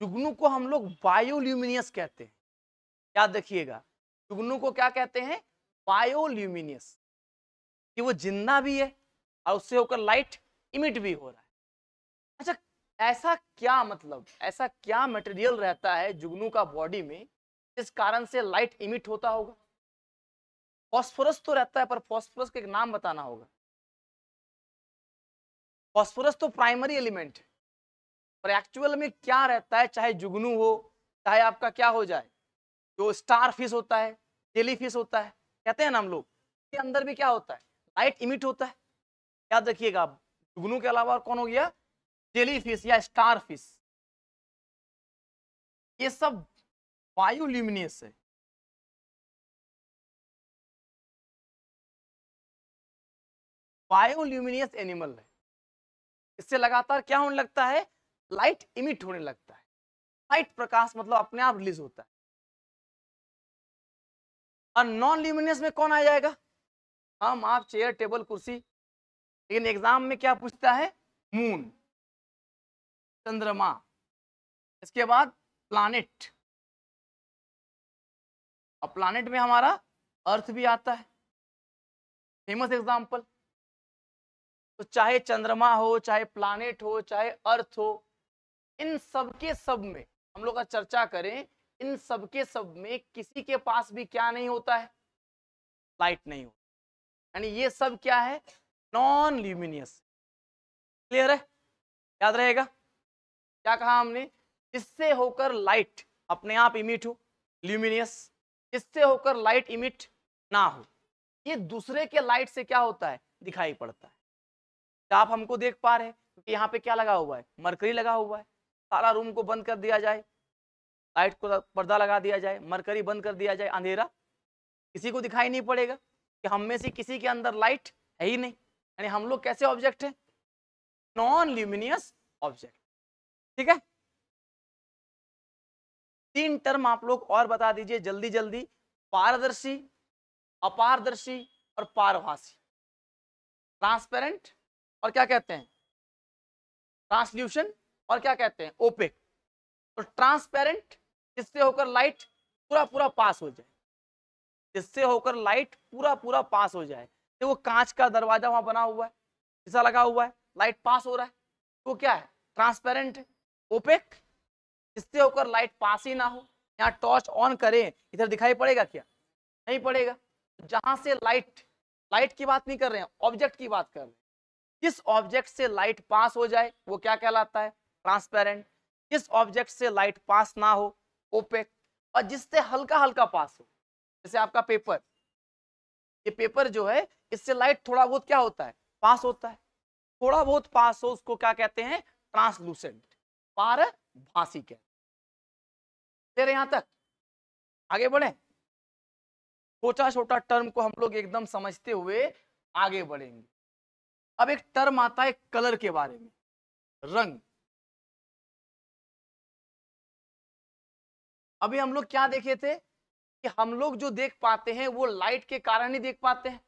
जुगनू को हम लोग बायोल्यूमिनियस कहते हैं याद देखिएगा जुगनू को क्या कहते हैं बायोल्यूमिनियस कि वो जिंदा भी है और उससे होकर लाइट इमिट भी हो रहा है अच्छा ऐसा क्या मतलब ऐसा क्या मटेरियल रहता है जुगनू का बॉडी में जिस कारण से लाइट इमिट होता होगा फॉस्फोरस तो रहता है पर फॉस्फोरस का एक नाम बताना होगा फॉस्फोरस तो प्राइमरी एलिमेंट है पर एक्चुअल में क्या रहता है चाहे जुगनू हो चाहे आपका क्या हो जाए जो स्टार फिश होता है जेली फिश होता है कहते हैं ना हम लोग के अंदर भी क्या होता है लाइट इमिट होता है याद रखिएगा आप जुगनू के अलावा और कौन हो गया जेली फिश या स्टार फिश ये सब वायुल्यूमिनियस है बायोल्यूमिनियस एनिमल है इससे लगातार क्या होने लगता है लाइट इमिट होने लगता है लाइट प्रकाश मतलब अपने आप रिलीज होता है और नॉन ल्यूमिनियस में कौन आ जाएगा हम आप चेयर टेबल कुर्सी लेकिन एग्जाम में क्या पूछता है मून चंद्रमा इसके बाद प्लानिट और प्लानिट में हमारा अर्थ भी आता है फेमस एग्जाम्पल तो चाहे चंद्रमा हो चाहे प्लानिट हो चाहे अर्थ हो इन सब के सब में हम लोग का चर्चा करें इन सब के सब में किसी के पास भी क्या नहीं होता है लाइट नहीं होता यानी ये सब क्या है नॉन ल्यूमिनियस क्लियर है याद रहेगा क्या कहा हमने इससे होकर लाइट अपने आप इमिट हो ल्यूमिनियस इससे होकर लाइट इमिट ना हो ये दूसरे के लाइट से क्या होता है दिखाई पड़ता है आप हमको देख पा रहे हैं क्योंकि यहाँ पे क्या लगा हुआ है मरकरी लगा हुआ है सारा रूम को बंद कर दिया जाए लाइट को पर्दा लगा दिया जाए मरकरी बंद कर दिया जाए अंधेरा किसी को दिखाई नहीं पड़ेगा कि हम में से किसी के अंदर लाइट है ही नहीं यानी हम लोग कैसे ऑब्जेक्ट है नॉन ल्यूमिनियस ऑब्जेक्ट ठीक है तीन टर्म आप लोग और बता दीजिए जल्दी जल्दी पारदर्शी अपारदर्शी और पारभाषी ट्रांसपेरेंट और क्या कहते हैं ट्रांसल्यूशन और क्या कहते हैं ओपेक तो ट्रांसपेरेंट जिससे होकर लाइट पूरा पूरा पास हो जाए जिससे होकर लाइट पूरा पूरा पास हो जाए तो वो कांच का दरवाजा वहां बना हुआ है शीशा लगा हुआ है लाइट पास हो रहा है वो तो क्या है ट्रांसपेरेंट है ओपेक जिससे होकर लाइट पास ही ना हो यहाँ टॉर्च ऑन करें इधर दिखाई पड़ेगा क्या नहीं पड़ेगा जहां से लाइट लाइट की बात नहीं कर रहे हैं ऑब्जेक्ट की बात कर रहे हैं जिस ऑब्जेक्ट से लाइट पास हो जाए वो क्या कहलाता है ट्रांसपेरेंट जिस ऑब्जेक्ट से लाइट पास ना हो ओपेक और जिससे हल्का हल्का पास हो जैसे आपका पेपर ये पेपर जो है इससे लाइट थोड़ा बहुत क्या होता है पास होता है थोड़ा बहुत पास हो उसको क्या कहते हैं ट्रांसलूसेंट पारभासी कहते हैं तेरे यहां तक आगे बढ़े छोटा छोटा टर्म को हम लोग एकदम समझते हुए आगे बढ़ेंगे अब एक टर्म आता है कलर के बारे में रंग अभी हम लोग क्या देखे थे कि हम लोग जो देख पाते हैं वो लाइट के कारण ही देख पाते हैं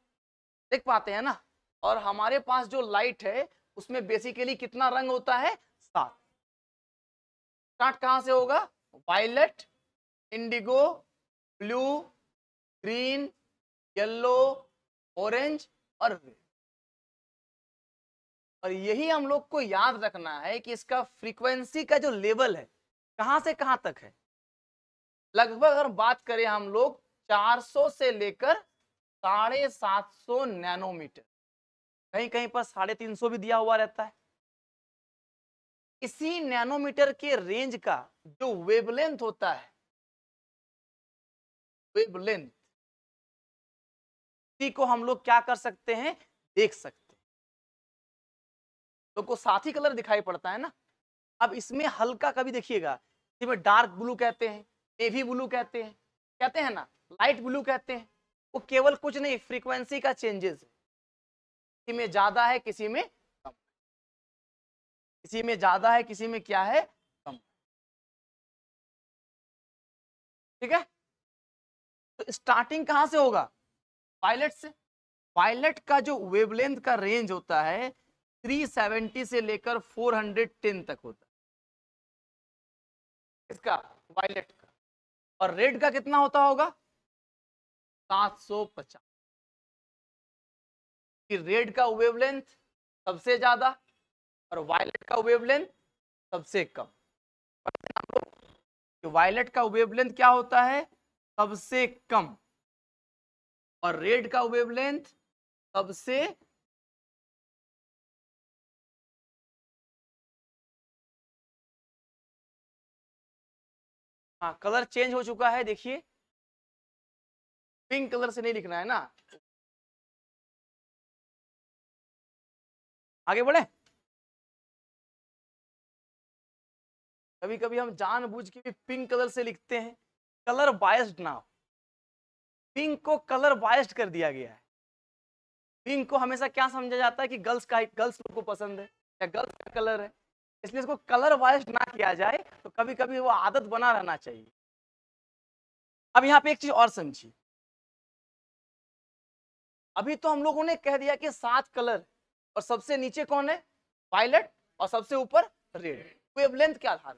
देख पाते हैं ना और हमारे पास जो लाइट है उसमें बेसिकली कितना रंग होता है सात स्टार्ट कहां से होगा violet indigo blue green yellow orange और रेड और यही हम लोग को याद रखना है कि इसका फ्रीक्वेंसी का जो लेवल है कहां से कहां तक है लगभग अगर बात करें हम लोग 400 से लेकर साढ़े सात सौ नैनोमीटर कहीं कहीं पर साढ़े तीन सौ भी दिया हुआ रहता है इसी नैनोमीटर के रेंज का जो वेवलेंथ होता है वेवलेंथ को हम लोग क्या कर सकते हैं देख सकते हैं लोग को साथ ही कलर दिखाई पड़ता है ना अब इसमें हल्का कभी देखिएगा इसमें डार्क ब्लू कहते हैं नेवी ब्लू कहते हैं कहते हैं ना लाइट ब्लू कहते हैं वो केवल कुछ नहीं फ्रीक्वेंसी का चेंजेस है किसी में ज्यादा है किसी में कम किसी में ज्यादा है किसी में क्या है कम ठीक है तो स्टार्टिंग कहां से होगा वायलेट से वायलेट का जो वेवलेंथ का रेंज होता है 370 से लेकर 410 तक होता है इसका वायलेट और रेड का कितना होता होगा सात सौ पचास रेड का वेवलेंथ सबसे ज्यादा और वायलेट का वेवलेंथ सबसे कम कि वायलेट का वेवलेंथ क्या होता है सबसे कम और रेड का वेवलेंथ सबसे हाँ कलर चेंज हो चुका है देखिए पिंक कलर से नहीं लिखना है ना आगे बढ़े कभी कभी हम जानबूझ के भी पिंक कलर से लिखते हैं कलर बायस्ड ना हो पिंक को कलर बायस्ड कर दिया गया है पिंक को हमेशा क्या समझा जाता है कि गर्ल्स का गर्ल्स लोग को पसंद है या गर्ल्स का कलर है इसलिए इसको कलर वाइज ना किया जाए तो कभी कभी वो आदत बना रहना चाहिए अब यहाँ पे एक चीज और समझिए अभी तो हम लोगों ने कह दिया कि सात कलर और सबसे नीचे कौन है वायलेट और सबसे ऊपर रेड वेवलेंथ के आधार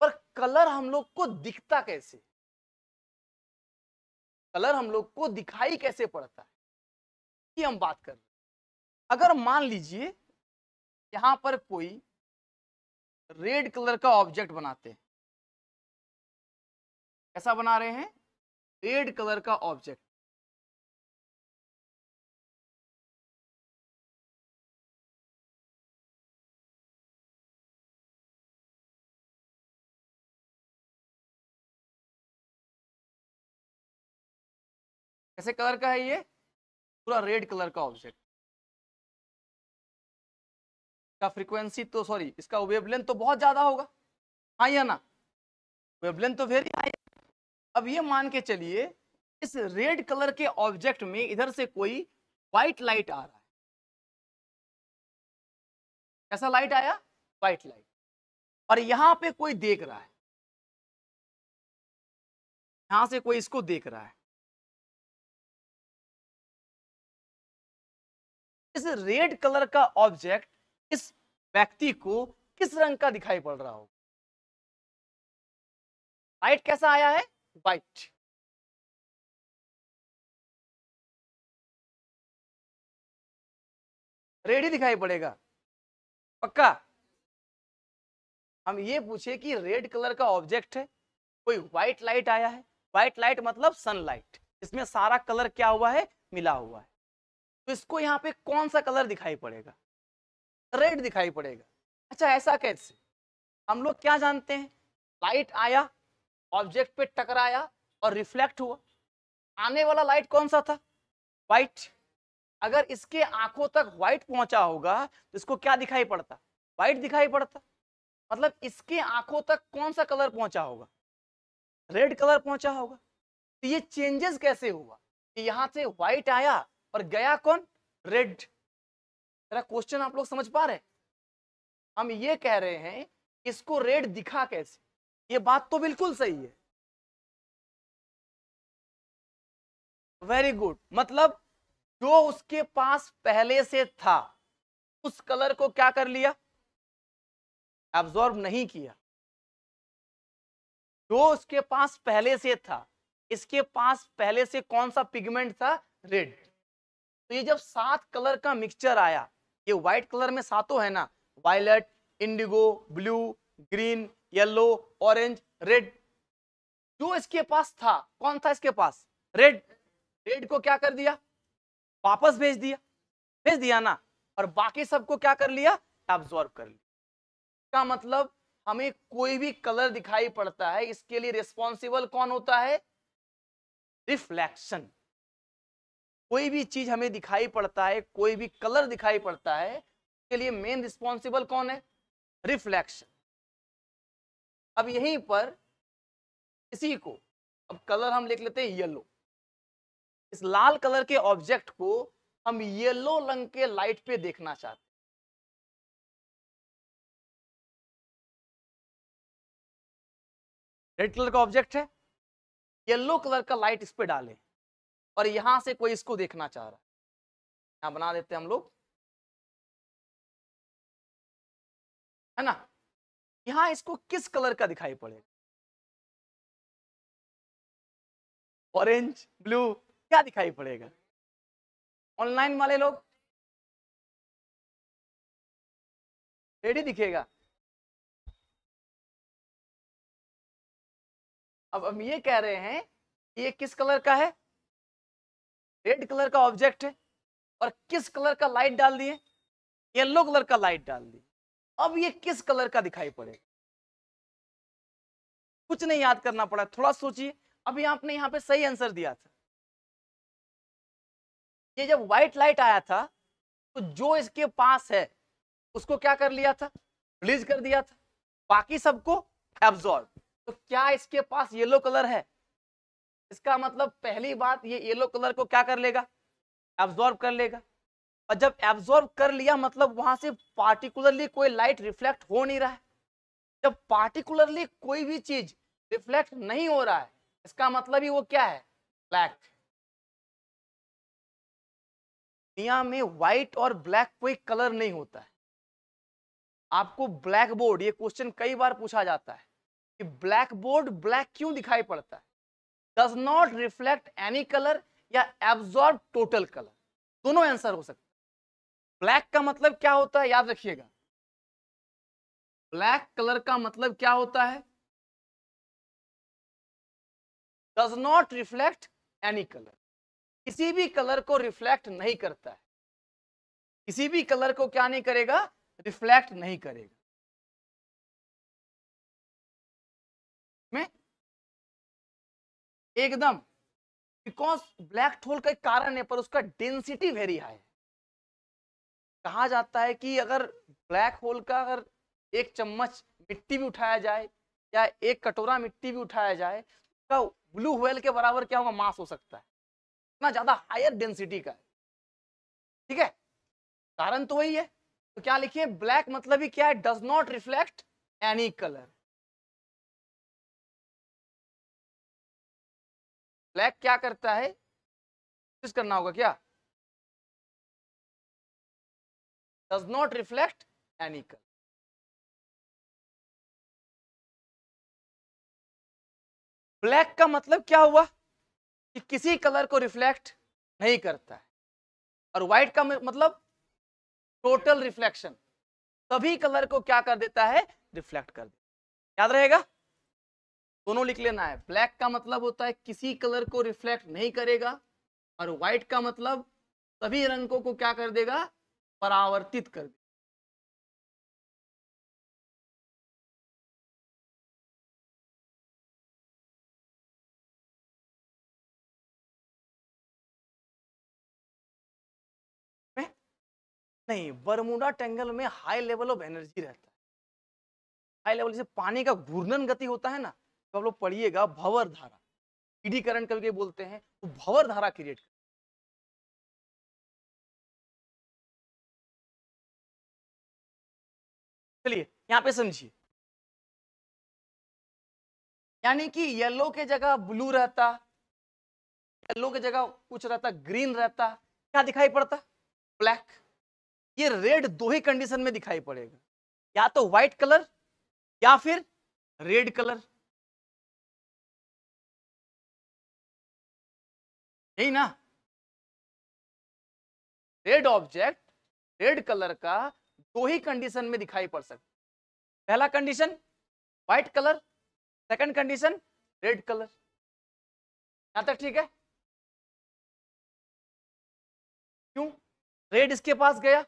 पर कलर हम लोग को दिखता कैसे कलर हम लोग को दिखाई कैसे पड़ता है ये हम बात कर रहे हैं अगर मान लीजिए यहां पर कोई रेड कलर का ऑब्जेक्ट बनाते हैं कैसा बना रहे हैं रेड कलर का ऑब्जेक्ट कैसे कलर का है ये पूरा रेड कलर का ऑब्जेक्ट का फ्रीक्वेंसी तो सॉरी इसका वेवलेंथ तो बहुत ज़्यादा होगा हाँ या ना वेवलेंथ तो वेरी हाई अब ये मान के चलिए इस रेड कलर के ऑब्जेक्ट में इधर से कोई व्हाइट लाइट आ रहा है कैसा लाइट आया व्हाइट लाइट और यहां पे कोई देख रहा है यहां से कोई इसको देख रहा है इस रेड कलर का ऑब्जेक्ट इस व्यक्ति को किस रंग का दिखाई पड़ रहा हो व्हाइट कैसा आया है व्हाइट रेड ही दिखाई पड़ेगा पक्का हम ये पूछे कि रेड कलर का ऑब्जेक्ट है कोई व्हाइट लाइट आया है व्हाइट लाइट मतलब सनलाइट इसमें सारा कलर क्या हुआ है मिला हुआ है तो इसको यहाँ पे कौन सा कलर दिखाई पड़ेगा रेड दिखाई पड़ेगा अच्छा ऐसा कैसे हम लोग क्या जानते हैं लाइट आया ऑब्जेक्ट पे टकराया और रिफ्लेक्ट हुआ आने वाला लाइट कौन सा था व्हाइट अगर इसके आंखों तक व्हाइट पहुंचा होगा तो इसको क्या दिखाई पड़ता व्हाइट दिखाई पड़ता मतलब इसके आंखों तक कौन सा कलर पहुंचा होगा रेड कलर पहुंचा होगा तो ये चेंजेस कैसे हुआ कि यहां से व्हाइट आया और गया कौन रेड मेरा क्वेश्चन आप लोग समझ पा रहे हैं हम ये कह रहे हैं इसको रेड दिखा कैसे ये बात तो बिल्कुल सही है वेरी गुड मतलब जो उसके पास पहले से था उस कलर को क्या कर लिया एब्जॉर्ब नहीं किया जो उसके पास पहले से था इसके पास पहले से कौन सा पिगमेंट था रेड तो ये जब सात कलर का मिक्सचर आया ये व्हाइट कलर में सातों है ना violet indigo blue green yellow orange red जो इसके पास था कौन था इसके पास रेड रेड को क्या कर दिया वापस भेज दिया भेज दिया ना और बाकी सबको क्या कर लिया एब्जॉर्ब कर लिया का मतलब हमें कोई भी कलर दिखाई पड़ता है इसके लिए रिस्पॉन्सिबल कौन होता है रिफ्लेक्शन कोई भी चीज हमें दिखाई पड़ता है कोई भी कलर दिखाई पड़ता है उसके लिए मेन रिस्पॉन्सिबल कौन है रिफ्लेक्शन अब यहीं पर इसी को अब कलर हम लिख लेते हैं येलो इस लाल कलर के ऑब्जेक्ट को हम येलो रंग के लाइट पे देखना चाहते हैं रेड कलर का ऑब्जेक्ट है येलो कलर का लाइट इस पे डालें और यहां से कोई इसको देखना चाह रहा है यहां बना देते हम लोग है ना यहां इसको किस कलर का दिखाई पड़ेगा ऑरेंज ब्लू क्या दिखाई पड़ेगा ऑनलाइन वाले लोग रेडी दिखेगा अब हम ये कह रहे हैं ये किस कलर का है रेड कलर का ऑब्जेक्ट है और किस कलर का लाइट डाल दिए येलो कलर का लाइट डाल दिए अब ये किस कलर का दिखाई पड़ेगा कुछ नहीं याद करना पड़ा थोड़ा सोचिए अभी आपने यहाँ पे सही आंसर दिया था ये जब व्हाइट लाइट आया था तो जो इसके पास है उसको क्या कर लिया था रिलीज कर दिया था बाकी सबको एब्जॉर्ब तो क्या इसके पास येलो कलर है इसका मतलब पहली बात ये येलो कलर को क्या कर लेगा एब्जॉर्ब कर लेगा और जब एब्जॉर्ब कर लिया मतलब वहां से पार्टिकुलरली कोई लाइट रिफ्लेक्ट हो नहीं रहा है जब पार्टिकुलरली कोई भी चीज रिफ्लेक्ट नहीं हो रहा है इसका मतलब ही वो क्या है ब्लैक दुनिया में व्हाइट और ब्लैक कोई कलर नहीं होता है आपको ब्लैक बोर्ड ये क्वेश्चन कई बार पूछा जाता है कि ब्लैक बोर्ड ब्लैक क्यों दिखाई पड़ता है does not reflect any colour या एब्जॉर्ब टोटल कलर दोनों आंसर हो सकते हैं ब्लैक का मतलब क्या होता है याद रखिएगा ब्लैक कलर का मतलब क्या होता है does not reflect any colour किसी भी कलर को रिफ्लेक्ट नहीं करता है किसी भी कलर को क्या नहीं करेगा रिफ्लेक्ट नहीं करेगा एकदम बिकॉज ब्लैक होल का एक कारण है पर उसका डेंसिटी वेरी हाई है कहा जाता है कि अगर ब्लैक होल का अगर एक चम्मच मिट्टी भी उठाया जाए या एक कटोरा मिट्टी भी उठाया जाए तो ब्लू होल के बराबर क्या होगा मास हो सकता है इतना ज्यादा हायर डेंसिटी का है ठीक है कारण तो वही है तो क्या लिखिए ब्लैक मतलब ही क्या है does not reflect any colour flag क्या करता है करना होगा क्या does not reflect any colour black का मतलब क्या हुआ कि किसी कलर को रिफ्लेक्ट नहीं करता है और व्हाइट का मतलब टोटल रिफ्लेक्शन सभी कलर को क्या कर देता है रिफ्लेक्ट कर देता है याद रहेगा दोनों लिख लेना है ब्लैक का मतलब होता है किसी कलर को रिफ्लेक्ट नहीं करेगा और व्हाइट का मतलब सभी रंगों को क्या कर देगा परावर्तित कर देगा नहीं बरमुडा टेंगल में हाई लेवल ऑफ एनर्जी रहता है हाई लेवल से पानी का घूर्णन गति होता है ना तो आप लोग पढ़िएगा भवर धारा ईडीकरण करके बोलते हैं तो भवर धारा क्रिएट चलिए यहां पे समझिए यानी कि येलो के जगह ब्लू रहता येलो के जगह कुछ रहता ग्रीन रहता क्या दिखाई पड़ता ब्लैक ये रेड दो ही कंडीशन में दिखाई पड़ेगा या तो व्हाइट कलर या फिर रेड कलर यही ना रेड ऑब्जेक्ट रेड कलर का दो ही कंडीशन में दिखाई पड़ सकता पहला condition white colour second condition red colour यहां तक ठीक है क्यों रेड इसके पास गया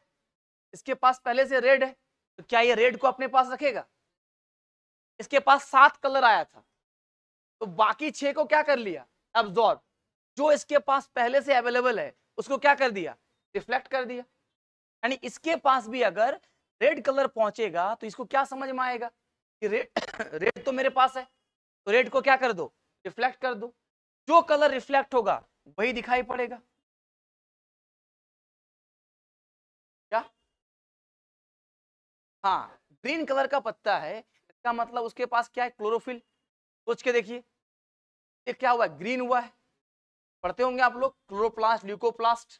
इसके पास पहले से रेड है तो क्या ये रेड को अपने पास रखेगा इसके पास सात कलर आया था तो बाकी छह को क्या कर लिया एब्जॉर्ब जो इसके पास पहले से अवेलेबल है उसको क्या कर दिया रिफ्लेक्ट कर दिया यानी इसके पास भी अगर रेड कलर पहुंचेगा तो इसको क्या समझ में आएगा कि रेड रेड तो मेरे पास है तो रेड को क्या कर दो रिफ्लेक्ट कर दो जो कलर रिफ्लेक्ट होगा वही दिखाई पड़ेगा क्या हाँ ग्रीन कलर का पत्ता है इसका मतलब उसके पास क्या है क्लोरोफिल सोच के देखिए ये क्या हुआ ग्रीन हुआ है पढ़ते होंगे आप लोग क्लोरोप्लास्ट ल्यूकोप्लास्ट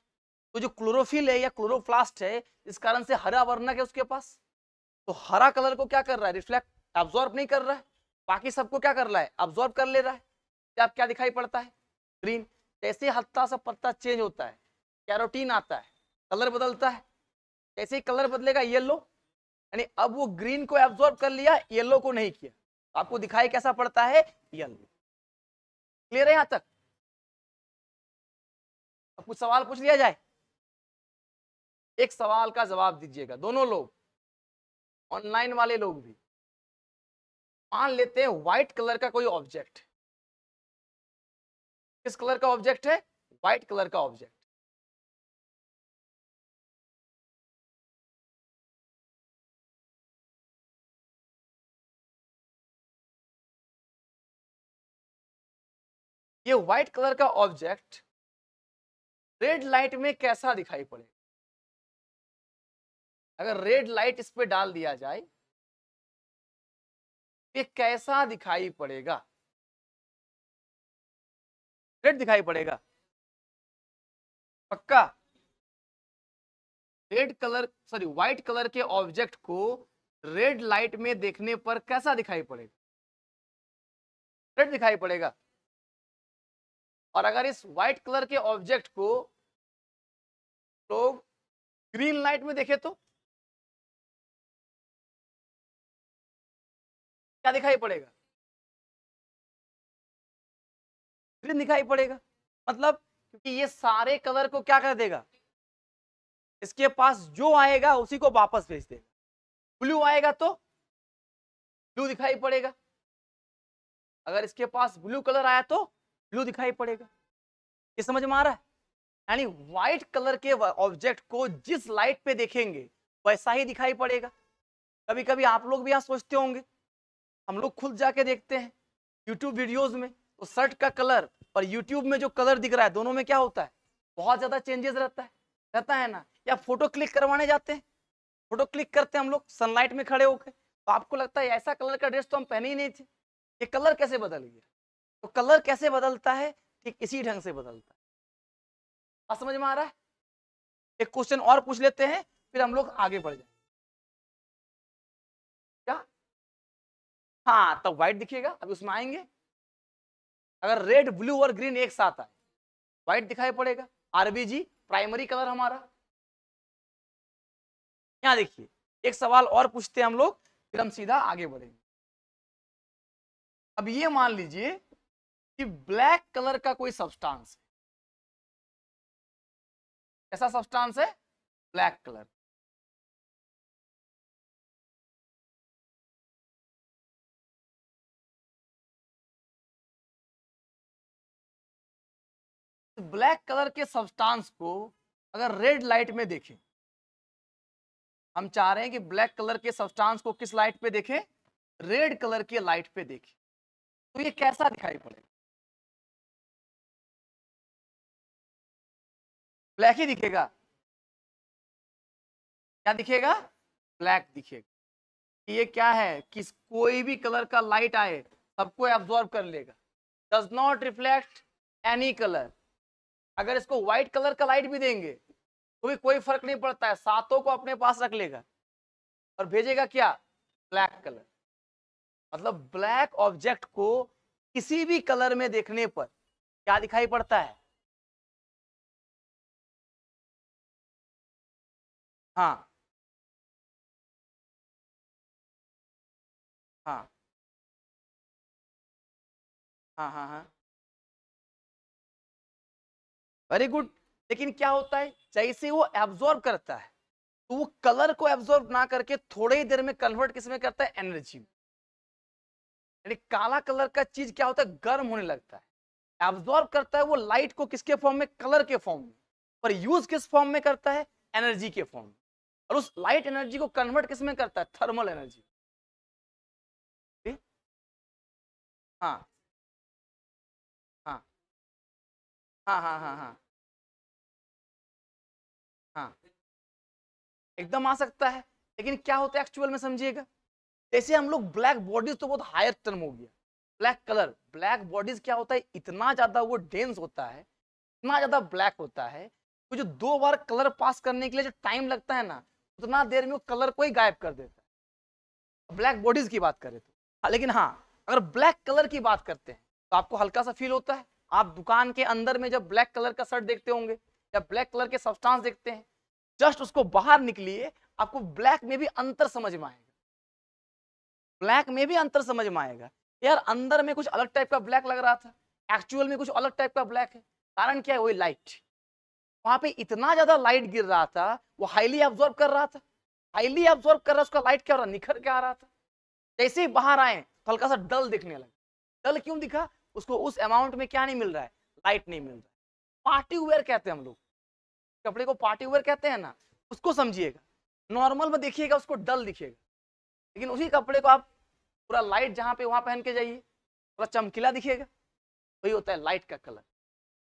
तो जो क्लोरोफिल है या क्लोरोप्लास्ट है इस कारण से हरा वर्णक है उसके पास तो हरा कलर को क्या कर रहा है रिफ्लेक्ट एब्जॉर्ब नहीं कर रहा है बाकी सबको क्या कर रहा है एब्जॉर्ब कर ले रहा है तो आप क्या दिखाई पड़ता है ग्रीन जैसे हत्ता सा पत्ता चेंज होता है कैरोटीन आता है कलर बदलता है जैसे ही कलर बदलेगा येलो यानी अब वो ग्रीन को एब्जॉर्ब कर लिया येलो को नहीं किया आपको दिखाई कैसा पड़ता है येलो क्लियर है यहां तक अब कुछ सवाल पूछ लिया जाए एक सवाल का जवाब दीजिएगा दोनों लोग ऑनलाइन वाले लोग भी मान लेते हैं व्हाइट कलर का कोई ऑब्जेक्ट किस कलर का ऑब्जेक्ट है व्हाइट कलर का ऑब्जेक्ट ये व्हाइट कलर का ऑब्जेक्ट रेड लाइट में कैसा दिखाई पड़ेगा अगर रेड लाइट इस पे डाल दिया जाए ये कैसा दिखाई पड़ेगा रेड दिखाई पड़ेगा पक्का red colour sorry white colour के ऑब्जेक्ट को रेड लाइट में देखने पर कैसा दिखाई पड़ेगा रेड दिखाई पड़ेगा और अगर इस व्हाइट कलर के ऑब्जेक्ट को लोग ग्रीन लाइट में देखे तो क्या दिखाई पड़ेगा ग्रीन दिखाई पड़ेगा मतलब क्योंकि ये सारे कलर को क्या कर देगा इसके पास जो आएगा उसी को वापस भेज देगा ब्लू आएगा तो ब्लू दिखाई पड़ेगा अगर इसके पास ब्लू कलर आया तो ब्लू दिखाई पड़ेगा ये समझ में आ रहा है यानी व्हाइट कलर के ऑब्जेक्ट को जिस लाइट पे देखेंगे वैसा ही दिखाई पड़ेगा कभी कभी आप लोग भी यहाँ सोचते होंगे हम लोग खुद जाके देखते हैं यूट्यूब वीडियोज में तो शर्ट का कलर और यूट्यूब में जो कलर दिख रहा है दोनों में क्या होता है बहुत ज़्यादा चेंजेस रहता है रहता है ना या फोटो क्लिक करवाने जाते हैं फोटो क्लिक करते हैं हम लोग सनलाइट में खड़े होकर तो आपको लगता है ऐसा कलर का ड्रेस तो हम पहने ही नहीं थे ये कलर कैसे बदल गया तो कलर कैसे बदलता है ठीक इसी ढंग से बदलता है बात समझ में आ रहा है एक क्वेश्चन और पूछ लेते हैं फिर हम लोग आगे बढ़ जाए क्या हाँ तब व्हाइट दिखेगा अभी उसमें आएंगे अगर रेड ब्लू और ग्रीन एक साथ आए व्हाइट दिखाई पड़ेगा आरबीजी प्राइमरी कलर हमारा यहां देखिए एक सवाल और पूछते हैं हम लोग फिर हम सीधा आगे बढ़ेंगे अब ये मान लीजिए कि ब्लैक कलर का कोई सब्सटेंस है ऐसा सब्सटेंस है ब्लैक कलर तो ब्लैक कलर के सब्सटेंस को अगर रेड लाइट में देखें हम चाह रहे हैं कि ब्लैक कलर के सब्सटेंस को किस लाइट पे देखें रेड कलर की लाइट पे देखें तो ये कैसा दिखाई पड़ेगा ब्लैक ही दिखेगा क्या दिखेगा ब्लैक दिखेगा ये क्या है कि कोई भी कलर का लाइट आए सबको एब्जॉर्ब कर लेगा does not reflect any colour अगर इसको व्हाइट कलर का लाइट भी देंगे तो भी कोई फर्क नहीं पड़ता है सातों को अपने पास रख लेगा और भेजेगा क्या ब्लैक कलर मतलब ब्लैक ऑब्जेक्ट को किसी भी कलर में देखने पर क्या दिखाई पड़ता है हाँ हाँ हाँ हाँ हाँ वेरी गुड लेकिन क्या होता है जैसे वो एब्जॉर्ब करता है तो वो कलर को एब्जॉर्ब ना करके थोड़े ही देर में कन्वर्ट किस में करता है एनर्जी में यानी काला कलर का चीज क्या होता है गर्म होने लगता है एब्जॉर्ब करता है वो लाइट को किसके फॉर्म में कलर के फॉर्म में पर यूज किस फॉर्म में करता है एनर्जी के फॉर्म में और उस लाइट एनर्जी को कन्वर्ट किस में करता है थर्मल एनर्जी हाँ हाँ हाँ हाँ हाँ हाँ हाँ एकदम आ सकता है लेकिन क्या होता है एक्चुअल में समझिएगा जैसे हम लोग ब्लैक बॉडीज तो बहुत हायर टर्म हो गया ब्लैक कलर ब्लैक बॉडीज क्या होता है इतना ज्यादा वो डेंस होता है इतना ज्यादा ब्लैक होता है तो जो दो बार कलर पास करने के लिए जो टाइम लगता है ना उतना देर में वो कलर को ही गायब कर देता है ब्लैक बॉडीज की बात करें तो हाँ, लेकिन हाँ अगर ब्लैक कलर की बात करते हैं तो आपको हल्का सा फील होता है आप दुकान के अंदर में जब ब्लैक कलर का शर्ट देखते होंगे या ब्लैक कलर के सब्सटेंस देखते हैं जस्ट उसको बाहर निकलिए आपको ब्लैक में भी अंतर समझ में आएगा ब्लैक में भी अंतर समझ में आएगा यार अंदर में कुछ अलग टाइप का ब्लैक लग रहा था एक्चुअल में कुछ अलग टाइप का ब्लैक है कारण क्या है वही लाइट वहां पे इतना ज्यादा लाइट गिर रहा था वो हाईली ऑब्जॉर्व कर रहा था हाईली ऑब्जॉर्व कर रहा उसका लाइट क्या हो रहा निखर के आ रहा था जैसे ही बाहर आए तो हल्का सा डल दिखने लगा डल क्यों दिखा उसको उस अमाउंट में क्या नहीं मिल रहा है लाइट नहीं मिल रहा पार्टी वेयर कहते हैं हम लोग कपड़े को पार्टी वेयर कहते हैं ना उसको समझिएगा नॉर्मल में देखिएगा उसको डल दिखेगा लेकिन उसी कपड़े को आप पूरा लाइट जहाँ पे वहाँ पहन के जाइए पूरा चमकीला दिखेगा वही होता है लाइट का कलर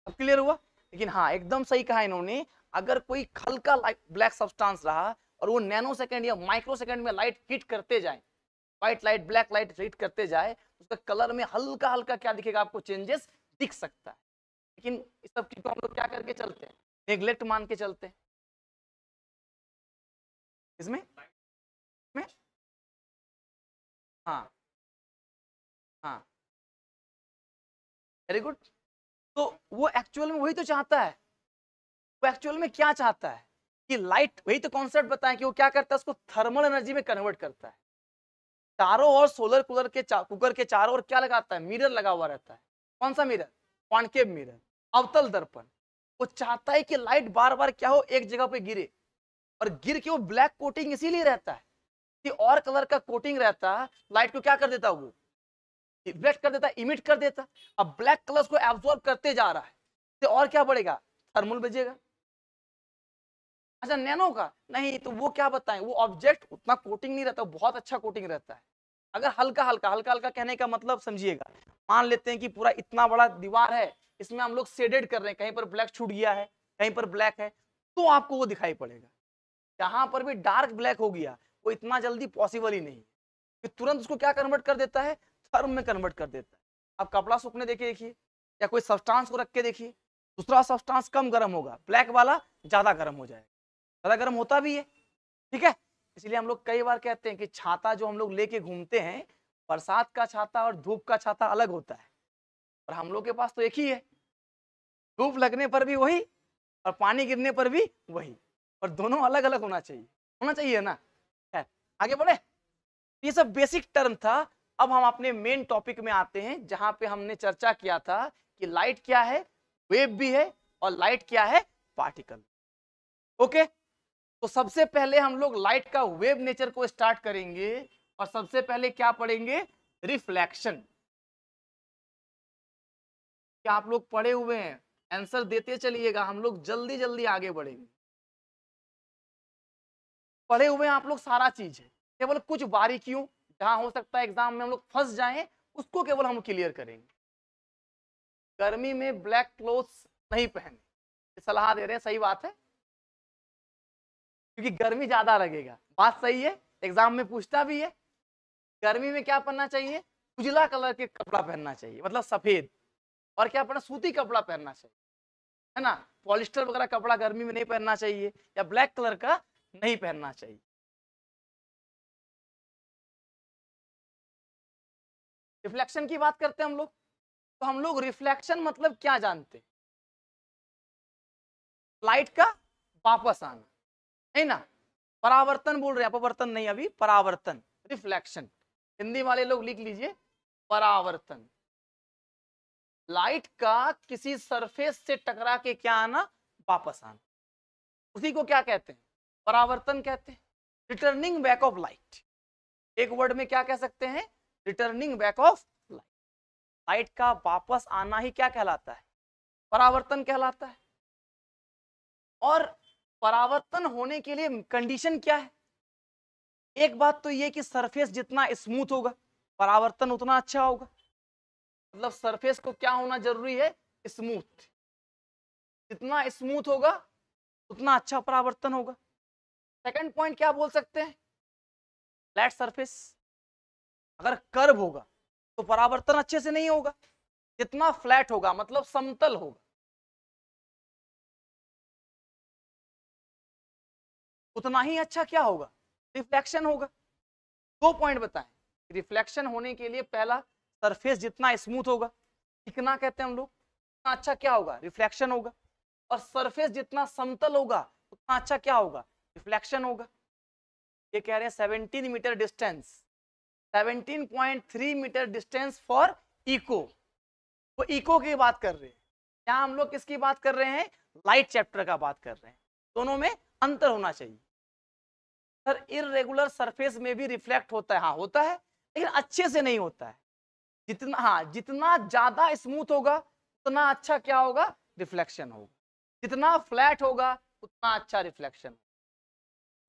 अब क्लियर हुआ लेकिन हाँ एकदम सही कहा इन्होंने अगर कोई हल्का ब्लैक सब्सटेंस रहा और वो नैनो सेकेंड या माइक्रो सेकेंड में लाइट हिट करते जाए white light black light hit करते जाए उसका कलर में हल्का हल्का क्या दिखेगा आपको चेंजेस दिख सकता है लेकिन इस सब चीज को हम लोग क्या करके चलते हैं नेग्लेक्ट मान के चलते हैं इसमें इसमें हाँ हाँ वेरी गुड तो वो एक्चुअल में वही तो चाहता है वो एक्चुअल में क्या चाहता है कि लाइट वही तो कॉन्सेप्ट बताए कि वो क्या करता है उसको थर्मल एनर्जी में कन्वर्ट करता है चारों और सोलर कूलर के कुकर के चारों ओर क्या लगाता है मिरर लगा हुआ रहता है कौन सा मिरर कॉन्केव मिरर अवतल दर्पण वो चाहता है कि लाइट बार बार क्या हो एक जगह पे गिरे और गिर के वो ब्लैक कोटिंग इसीलिए रहता है कि और कलर का कोटिंग रहता है लाइट को क्या कर देता है वो रिफ्लेक्ट कर देता इमिट कर देता अब ब्लैक कलर्स को एब्जॉर्ब करते जा रहा है तो और क्या बढ़ेगा थर्मल बजेगा अच्छा नैनो का नहीं तो वो क्या बताएं वो ऑब्जेक्ट उतना कोटिंग नहीं रहता बहुत अच्छा कोटिंग रहता है अगर हल्का हल्का हल्का हल्का कहने का मतलब समझिएगा मान लेते हैं कि पूरा इतना बड़ा दीवार है इसमें हम लोग सेडेड कर रहे हैं कहीं पर ब्लैक छूट गया है कहीं पर ब्लैक है तो आपको वो दिखाई पड़ेगा जहां पर भी डार्क ब्लैक हो गया वो इतना जल्दी पॉसिबल ही नहीं तुरंत उसको क्या कन्वर्ट कर देता है फर्म में कन्वर्ट कर देता है आप कपड़ा सूखने देखिए देखिए या कोई सब्सटेंस को रख के देखिए दूसरा सब्सटेंस कम गर्म होगा ब्लैक वाला ज़्यादा गर्म हो जाएगा ज़्यादा गर्म होता भी है ठीक है इसलिए हम लोग कई बार कहते हैं कि छाता जो हम लोग लेके घूमते हैं बरसात का छाता और धूप का छाता अलग होता है और हम लोग के पास तो एक ही है धूप लगने पर भी वही और पानी गिरने पर भी वही और दोनों अलग अलग होना चाहिए होना चाहिए ना आगे बढ़े ये सब बेसिक टर्म था अब हम अपने मेन टॉपिक में आते हैं जहां पे हमने चर्चा किया था कि लाइट क्या है वेव भी है और लाइट क्या है पार्टिकल ओके तो सबसे पहले हम लोग लाइट का वेव नेचर को स्टार्ट करेंगे और सबसे पहले क्या पढ़ेंगे रिफ्लेक्शन क्या आप लोग पढ़े हुए हैं आंसर देते चलिएगा हम लोग जल्दी जल्दी आगे बढ़ेंगे पढ़े हुए आप लोग सारा चीज है केवल कुछ बारीकियों जहाँ हो सकता है एग्जाम में हम लोग फंस जाए उसको केवल हम क्लियर करेंगे गर्मी में ब्लैक क्लोथ नहीं पहने सलाह दे रहे हैं सही बात है क्योंकि गर्मी ज्यादा लगेगा बात सही है एग्जाम में पूछता भी है गर्मी में क्या पहनना चाहिए उजला कलर के कपड़ा पहनना चाहिए मतलब सफेद और क्या पहनना सूती कपड़ा पहनना चाहिए है ना पॉलिस्टर वगैरह कपड़ा गर्मी में नहीं पहनना चाहिए या ब्लैक कलर का नहीं पहनना चाहिए रिफ्लेक्शन की बात करते हैं हम लोग तो हम लोग रिफ्लेक्शन मतलब क्या जानते हैं लाइट का वापस आना है ना परावर्तन बोल रहे हैं अपवर्तन नहीं अभी परावर्तन रिफ्लेक्शन हिंदी वाले लोग लिख लीजिए परावर्तन लाइट का किसी सरफेस से टकरा के क्या आना वापस आना उसी को क्या कहते हैं परावर्तन कहते हैं रिटर्निंग बैक ऑफ लाइट एक वर्ड में क्या कह सकते हैं returning back of light light का वापस आना ही क्या कहलाता है परावर्तन कहलाता है और परावर्तन होने के लिए कंडीशन क्या है एक बात तो ये कि सरफेस जितना स्मूथ होगा परावर्तन उतना अच्छा होगा मतलब सरफेस को क्या होना जरूरी है स्मूथ जितना स्मूथ होगा उतना अच्छा परावर्तन होगा सेकंड पॉइंट क्या बोल सकते हैं फ्लैट सरफेस अगर कर्व होगा तो परावर्तन अच्छे से नहीं होगा जितना फ्लैट होगा मतलब समतल होगा उतना ही अच्छा क्या होगा रिफ्लेक्शन होगा दो पॉइंट बताएं रिफ्लेक्शन होने के लिए पहला सरफेस जितना स्मूथ होगा चिकना कहते हैं हम लोग उतना अच्छा क्या होगा रिफ्लेक्शन होगा और सरफेस जितना समतल होगा उतना अच्छा क्या होगा रिफ्लेक्शन होगा ये कह रहे हैं 17 metre distance 17.3 metre distance for echo वो इको की बात कर रहे हैं यहाँ हम लोग किसकी बात कर रहे हैं लाइट चैप्टर का बात कर रहे हैं दोनों में अंतर होना चाहिए सर इरेगुलर सरफेस में भी रिफ्लेक्ट होता है हाँ होता है लेकिन अच्छे से नहीं होता है जितना हाँ जितना ज्यादा स्मूथ होगा उतना अच्छा क्या होगा रिफ्लेक्शन होगा जितना फ्लैट होगा उतना अच्छा रिफ्लेक्शन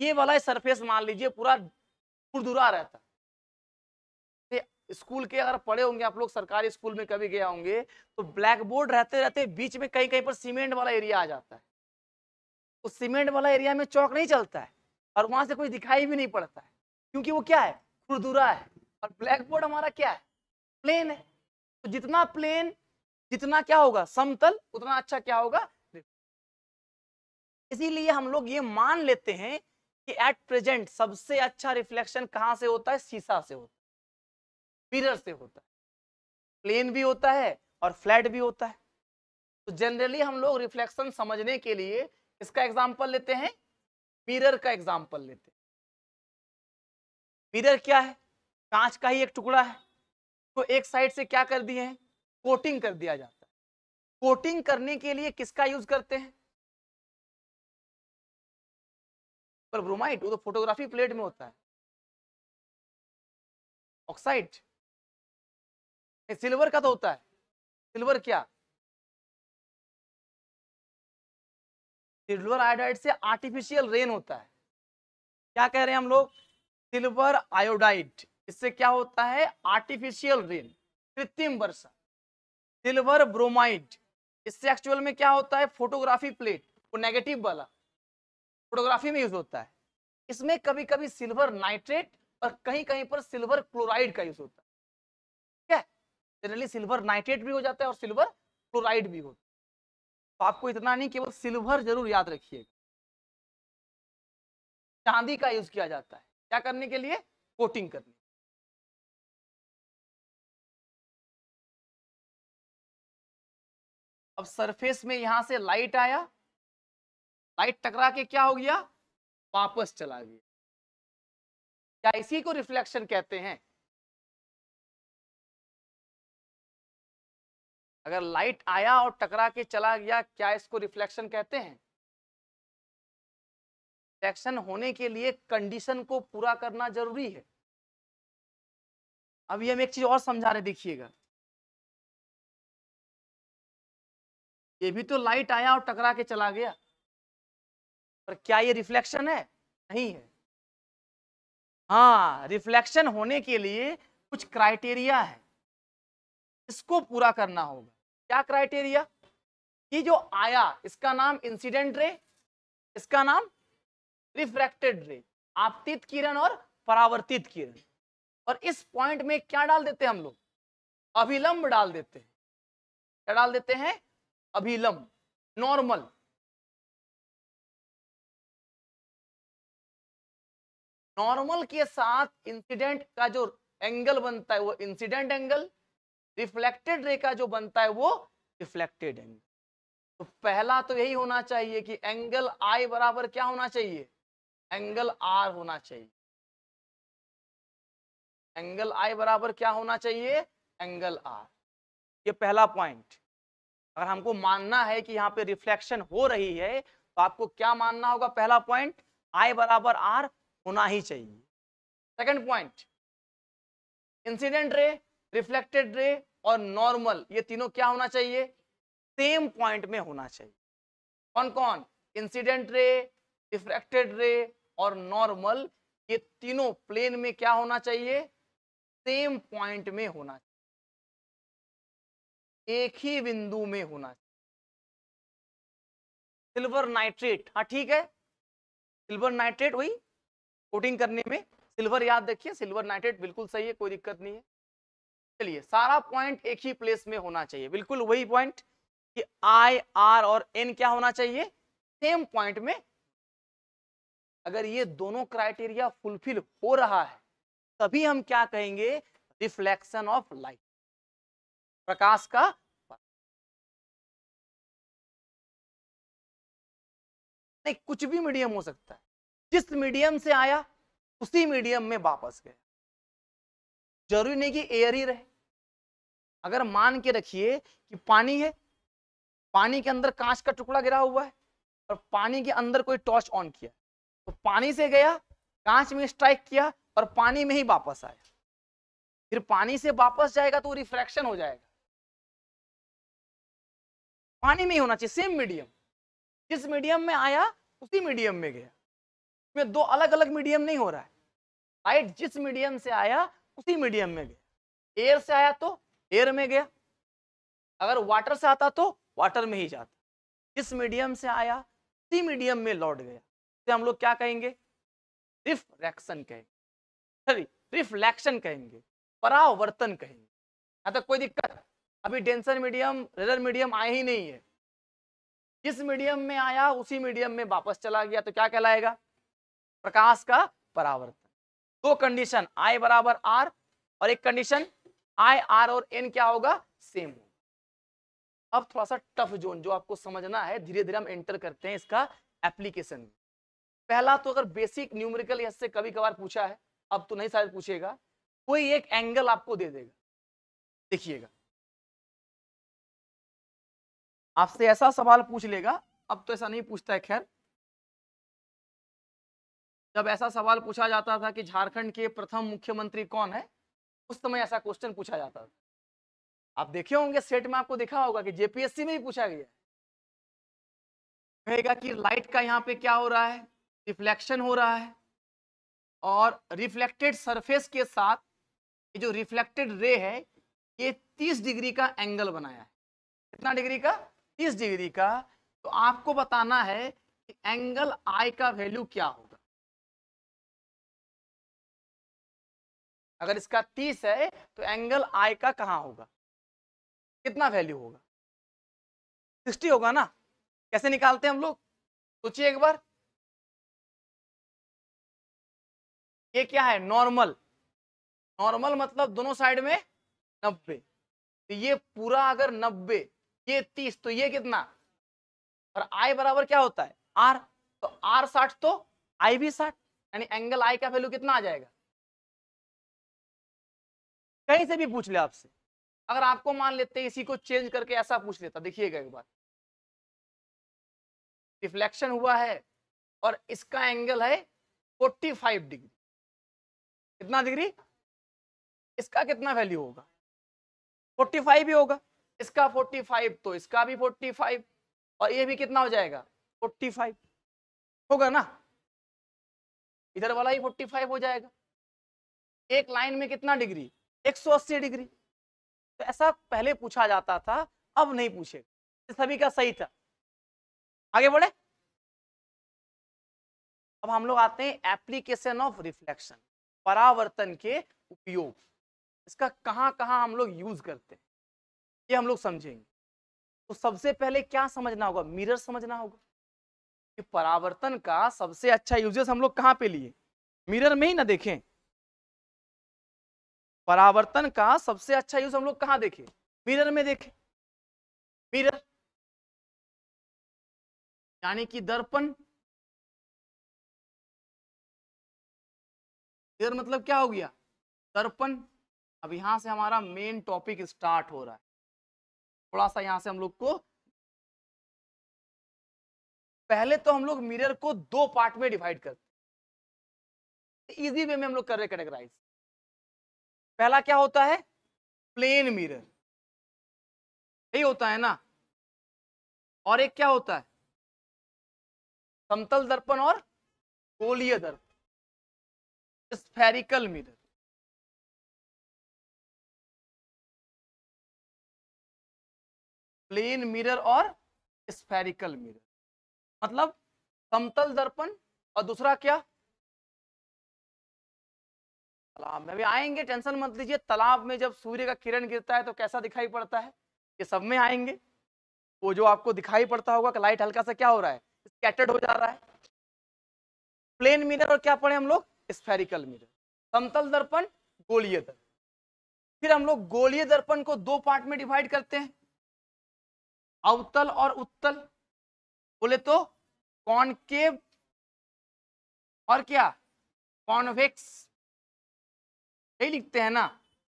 ये वाला सरफेस मान लीजिए पूरा दुरदुरा रहता स्कूल के अगर पढ़े होंगे आप लोग सरकारी स्कूल में कभी गया होंगे तो ब्लैक बोर्ड रहते रहते बीच में कहीं कहीं पर सीमेंट वाला एरिया आ जाता है उस सीमेंट वाला एरिया में चौक नहीं चलता है और वहां से कोई दिखाई भी नहीं पड़ता है क्योंकि वो क्या है खुरदुरा है और ब्लैक बोर्ड हमारा क्या है प्लेन है तो जितना प्लेन जितना क्या होगा समतल उतना अच्छा क्या होगा इसीलिए हम लोग ये मान लेते हैं कि एट प्रेजेंट सबसे अच्छा रिफ्लेक्शन कहाँ से होता है शीशा से होता है मिरर से होता है प्लेन भी होता है और फ्लैट भी होता है तो जनरली हम लोग रिफ्लेक्शन समझने के लिए इसका एग्जाम्पल लेते हैं मिरर का एग्जाम्पल लेते हैं मिरर क्या है कांच का ही एक टुकड़ा है तो एक साइड से क्या कर दिए हैं कोटिंग कर दिया जाता है कोटिंग करने के लिए किसका यूज करते हैं पर ब्रोमाइड वो तो फोटोग्राफी प्लेट में होता है ऑक्साइड सिल्वर का तो होता है सिल्वर क्या सिल्वर आयोडाइड से आर्टिफिशियल रेन होता है क्या कह रहे हैं हम लोग सिल्वर आयोडाइड इससे क्या होता है आर्टिफिशियल रेन कृत्रिम वर्षा सिल्वर ब्रोमाइड इससे एक्चुअल में क्या होता है फोटोग्राफी प्लेट वो नेगेटिव वाला फोटोग्राफी में यूज होता है इसमें कभी कभी सिल्वर नाइट्रेट और कहीं कहीं पर सिल्वर क्लोराइड का यूज होता है जनरली सिल्वर नाइट्रेट भी हो जाता है और सिल्वर क्लोराइड भी होता है तो आपको इतना नहीं केवल सिल्वर जरूर याद रखिएगा चांदी का यूज किया जाता है क्या करने के लिए कोटिंग करने अब सरफेस में यहां से लाइट आया लाइट टकरा के क्या हो गया वापस चला गया क्या इसी को रिफ्लेक्शन कहते हैं अगर लाइट आया और टकरा के चला गया क्या इसको रिफ्लेक्शन कहते हैं रिफ्लेक्शन होने के लिए कंडीशन को पूरा करना जरूरी है अभी हम एक चीज और समझा रहे देखिएगा ये भी तो लाइट आया और टकरा के चला गया पर क्या ये रिफ्लेक्शन है नहीं है हाँ रिफ्लेक्शन होने के लिए कुछ क्राइटेरिया है इसको पूरा करना होगा क्या क्राइटेरिया कि जो आया इसका नाम इंसिडेंट रे इसका नाम रिफ्रैक्टेड रे आपतित किरण और परावर्तित किरण और इस पॉइंट में क्या डाल देते हैं हम लोग अभिलंब डाल देते हैं क्या डाल देते हैं अभिलंब नॉर्मल नॉर्मल के साथ इंसिडेंट का जो एंगल बनता है वो इंसिडेंट एंगल रिफ्लेक्टेड रे का जो बनता है वो रिफ्लेक्टेड एंगल तो पहला तो यही होना चाहिए कि एंगल आई बराबर क्या होना चाहिए एंगल आर होना चाहिए एंगल आई बराबर क्या होना चाहिए एंगल आर ये पहला पॉइंट अगर हमको मानना है कि यहाँ पे रिफ्लेक्शन हो रही है तो आपको क्या मानना होगा पहला पॉइंट आई बराबर आर होना ही चाहिए second point incident ray reflected ray और नॉर्मल ये तीनों क्या होना चाहिए सेम पॉइंट में होना चाहिए कौन कौन इंसिडेंट रे रिफ्लेक्टेड रे और नॉर्मल ये तीनों प्लेन में क्या होना चाहिए सेम पॉइंट में होना चाहिए एक ही बिंदु में होना चाहिए सिल्वर नाइट्रेट हाँ ठीक है सिल्वर नाइट्रेट वही कोटिंग करने में सिल्वर याद रखिए सिल्वर नाइट्रेट बिल्कुल सही है कोई दिक्कत नहीं है चलिए सारा पॉइंट एक ही प्लेस में होना चाहिए बिल्कुल वही पॉइंट कि आई आर और एन क्या होना चाहिए सेम पॉइंट में अगर ये दोनों क्राइटेरिया फुलफिल हो रहा है तभी हम क्या कहेंगे रिफ्लेक्शन ऑफ लाइट प्रकाश का नहीं कुछ भी मीडियम हो सकता है जिस मीडियम से आया उसी मीडियम में वापस गया जरूरी नहीं कि एयर ही रहे अगर मान के रखिए कि पानी है पानी के अंदर कांच का टुकड़ा गिरा हुआ है और पानी के अंदर कोई टॉर्च ऑन किया तो पानी से गया कांच में स्ट्राइक किया और पानी में ही वापस आया फिर पानी से वापस जाएगा तो रिफ्रैक्शन हो जाएगा पानी में ही होना चाहिए सेम मीडियम जिस मीडियम में आया उसी मीडियम में गया में दो अलग अलग मीडियम नहीं हो रहा है लाइट जिस मीडियम से आया उसी मीडियम में गया एयर से आया तो एयर में गया अगर वाटर से आता तो वाटर में ही जाता किस मीडियम से आया सी मीडियम में लौट गया तो हम लोग क्या कहेंगे रिफ्रैक्शन कहेंगे सॉरी रिफ्लेक्शन कहेंगे परावर्तन कहेंगे यहाँ तक कोई दिक्कत अभी डेंसर मीडियम रेडर मीडियम आए ही नहीं है जिस मीडियम में आया उसी मीडियम में वापस चला गया तो क्या कहलाएगा प्रकाश का परावर्तन दो कंडीशन आई बराबर आर और एक कंडीशन आई आर और एन क्या होगा सेम होगा अब थोड़ा सा टफ जोन जो आपको समझना है धीरे धीरे हम एंटर करते हैं इसका एप्लीकेशन पहला तो अगर बेसिक न्यूमेरिकल इससे कभी कभार पूछा है अब तो नहीं शायद पूछेगा कोई एक एंगल आपको दे देगा देखिएगा आपसे ऐसा सवाल पूछ लेगा अब तो ऐसा नहीं पूछता है खैर जब ऐसा सवाल पूछा जाता था कि झारखंड के प्रथम मुख्यमंत्री कौन है उस समय ऐसा क्वेश्चन पूछा जाता था आप देखे होंगे सेट में आपको देखा होगा कि जेपीएससी में भी पूछा गया कहेगा कि लाइट का यहाँ पे क्या हो रहा है रिफ्लेक्शन हो रहा है और रिफ्लेक्टेड सरफेस के साथ ये जो रिफ्लेक्टेड रे है ये 30 डिग्री का एंगल बनाया है कितना डिग्री का 30 डिग्री का तो आपको बताना है कि एंगल आई का वैल्यू क्या होगा अगर इसका तीस है तो एंगल आई का कहाँ होगा कितना वैल्यू होगा सिक्सटी होगा ना कैसे निकालते हैं हम लोग सोचिए एक बार ये क्या है नॉर्मल नॉर्मल मतलब दोनों साइड में नब्बे तो ये पूरा अगर नब्बे ये तीस तो ये कितना और आई बराबर क्या होता है आर तो आर साठ तो आई भी साठ यानी एंगल आई का वैल्यू कितना आ जाएगा कहीं से भी पूछ ले आपसे अगर आपको मान लेते हैं इसी को चेंज करके ऐसा पूछ लेता देखिएगा एक बार रिफ्लेक्शन हुआ है और इसका एंगल है 45 डिग्री कितना डिग्री इसका कितना वैल्यू होगा 45 ही होगा इसका 45 तो इसका भी 45 और ये भी कितना हो जाएगा 45 होगा ना इधर वाला ही 45 हो जाएगा एक लाइन में कितना डिग्री 45 180 डिग्री तो ऐसा पहले पूछा जाता था अब नहीं पूछेगा सभी का सही था आगे बढ़े अब हम लोग आते हैं एप्लीकेशन ऑफ रिफ्लेक्शन परावर्तन के उपयोग इसका कहाँ कहाँ हम लोग यूज करते हैं ये हम लोग समझेंगे तो सबसे पहले क्या समझना होगा मिरर समझना होगा कि परावर्तन का सबसे अच्छा यूजेस हम लोग कहाँ पे लिए मिरर में ही ना देखें परावर्तन का सबसे अच्छा यूज हम लोग कहा देखे मिरर में देखे मिरर यानी कि दर्पण मिरर मतलब क्या हो गया दर्पण अब यहां से हमारा मेन टॉपिक स्टार्ट हो रहा है थोड़ा सा यहां से हम लोग को पहले तो हम लोग मिरर को दो पार्ट में डिवाइड करते इजी वे में हम लोग कर रहे कैटेगराइज पहला क्या होता है प्लेन मिरर यही होता है ना और एक क्या होता है समतल दर्पण और गोलीय दर्पण स्फेरिकल मिरर प्लेन मिरर और स्फेरिकल मिरर मतलब समतल दर्पण और दूसरा क्या तालाब में अभी आएंगे टेंशन मत लीजिए तालाब में जब सूर्य का किरण गिरता है तो कैसा दिखाई पड़ता है ये सब में आएंगे वो जो आपको दिखाई पड़ता होगा लाइट हल्का सा क्या हो रहा है स्कैटर्ड हो जा रहा है प्लेन मिरर और क्या पढ़े हम लोग स्फेरिकल मिरर समतल दर्पण गोलीय दर्पण फिर हम लोग गोलीय दर्पण को दो पार्ट में डिवाइड करते हैं अवतल और उत्तल बोले तो कॉनकेव और क्या कॉन्वेक्स नहीं लिखते हैं ना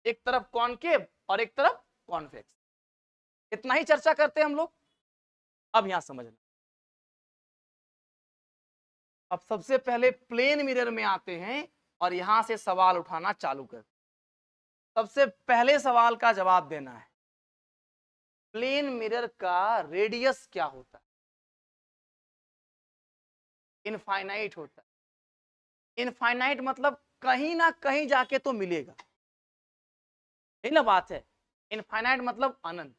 एक तरफ कॉनकेव और एक तरफ कॉन्वेक्स इतना ही चर्चा करते हैं हम लोग अब यहां समझ अब सबसे पहले प्लेन मिरर में आते हैं और यहां से सवाल उठाना चालू कर सबसे पहले सवाल का जवाब देना है प्लेन मिरर का रेडियस क्या होता है इनफाइनाइट होता है इनफाइनाइट मतलब कहीं ना कहीं जाके तो मिलेगा यही ना बात है इनफाइनाइट मतलब अनंत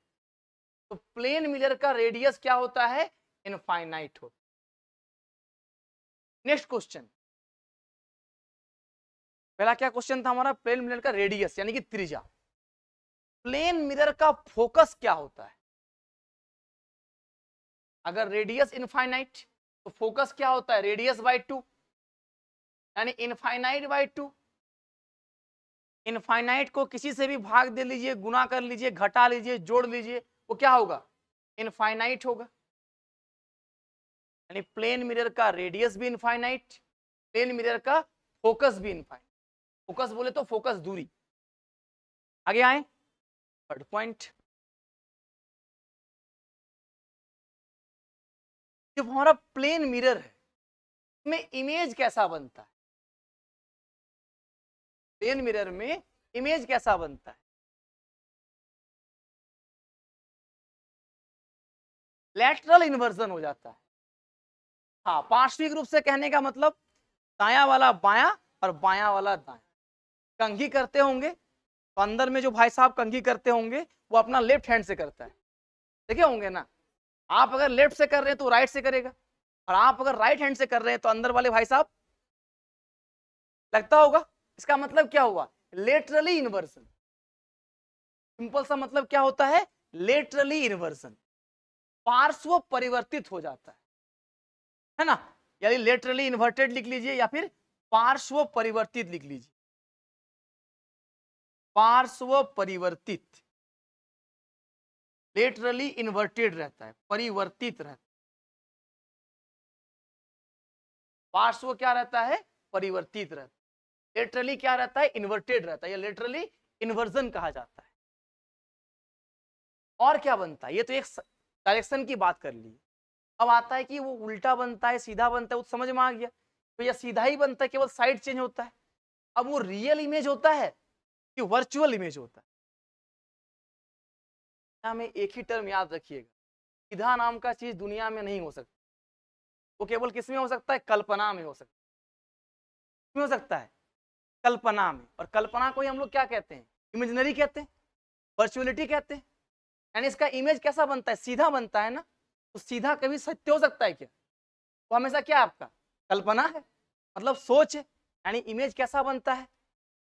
तो प्लेन मिलर का रेडियस क्या होता है इनफाइनाइट हो नेक्स्ट क्वेश्चन पहला क्या क्वेश्चन था हमारा प्लेन मिरर का रेडियस यानी कि त्रिज्या प्लेन मिरर का फोकस क्या होता है अगर रेडियस इनफाइनाइट तो फोकस क्या होता है रेडियस बाय टू यानी इनफाइनाइट बाई टू इनफाइनाइट को किसी से भी भाग दे लीजिए गुना कर लीजिए घटा लीजिए जोड़ लीजिए वो क्या होगा इनफाइनाइट होगा यानी प्लेन मिरर का रेडियस भी इनफाइनाइट प्लेन मिरर का फोकस भी इनफाइनाइट फोकस बोले तो फोकस दूरी आगे आए थर्ड पॉइंट जो हमारा प्लेन मिरर है इमेज कैसा बनता है प्लेन मिरर में इमेज कैसा बनता है लेटरल इन्वर्जन हो जाता है हाँ पार्श्विक रूप से कहने का मतलब दाया वाला बाया और बाया वाला दाया कंघी करते होंगे तो अंदर में जो भाई साहब कंघी करते होंगे वो अपना लेफ्ट हैंड से करता है देखे होंगे ना आप अगर लेफ्ट से कर रहे हैं तो राइट से करेगा और आप अगर राइट हैंड से कर रहे हैं तो अंदर वाले भाई साहब लगता होगा इसका मतलब क्या हुआ लेटरली इन्वर्सन सिंपल सा मतलब क्या होता है लेटरली इन्वर्सन पार्श्व परिवर्तित हो जाता है है ना यानी लेटरली इन्वर्टेड लिख लीजिए या फिर पार्श्व परिवर्तित लिख लीजिए पार्श्व परिवर्तित लेटरली इन्वर्टेड रहता है परिवर्तित रहता है पार्श्व क्या रहता है परिवर्तित रहता है लेटरली क्या रहता है इन्वर्टेड रहता है या लेटरली इन्वर्जन कहा जाता है और क्या बनता है ये तो एक डायरेक्शन की बात कर ली अब आता है कि वो उल्टा बनता है सीधा बनता है वो समझ में आ गया तो यह सीधा ही बनता है केवल साइड चेंज होता है अब वो रियल इमेज होता है कि वर्चुअल इमेज होता है में एक ही टर्म याद रखिएगा सीधा नाम का चीज दुनिया में नहीं हो सकता वो केवल किसमें हो सकता है कल्पना में हो सकता है हो सकता है कल्पना में और कल्पना को ही हम लोग क्या कहते हैं इमेजनरी कहते हैं वर्चुअलिटी कहते हैं यानी इसका इमेज कैसा बनता है सीधा बनता है ना तो सीधा कभी सत्य हो सकता है क्या तो हमेशा क्या आपका कल्पना है मतलब सोच है यानी इमेज कैसा बनता है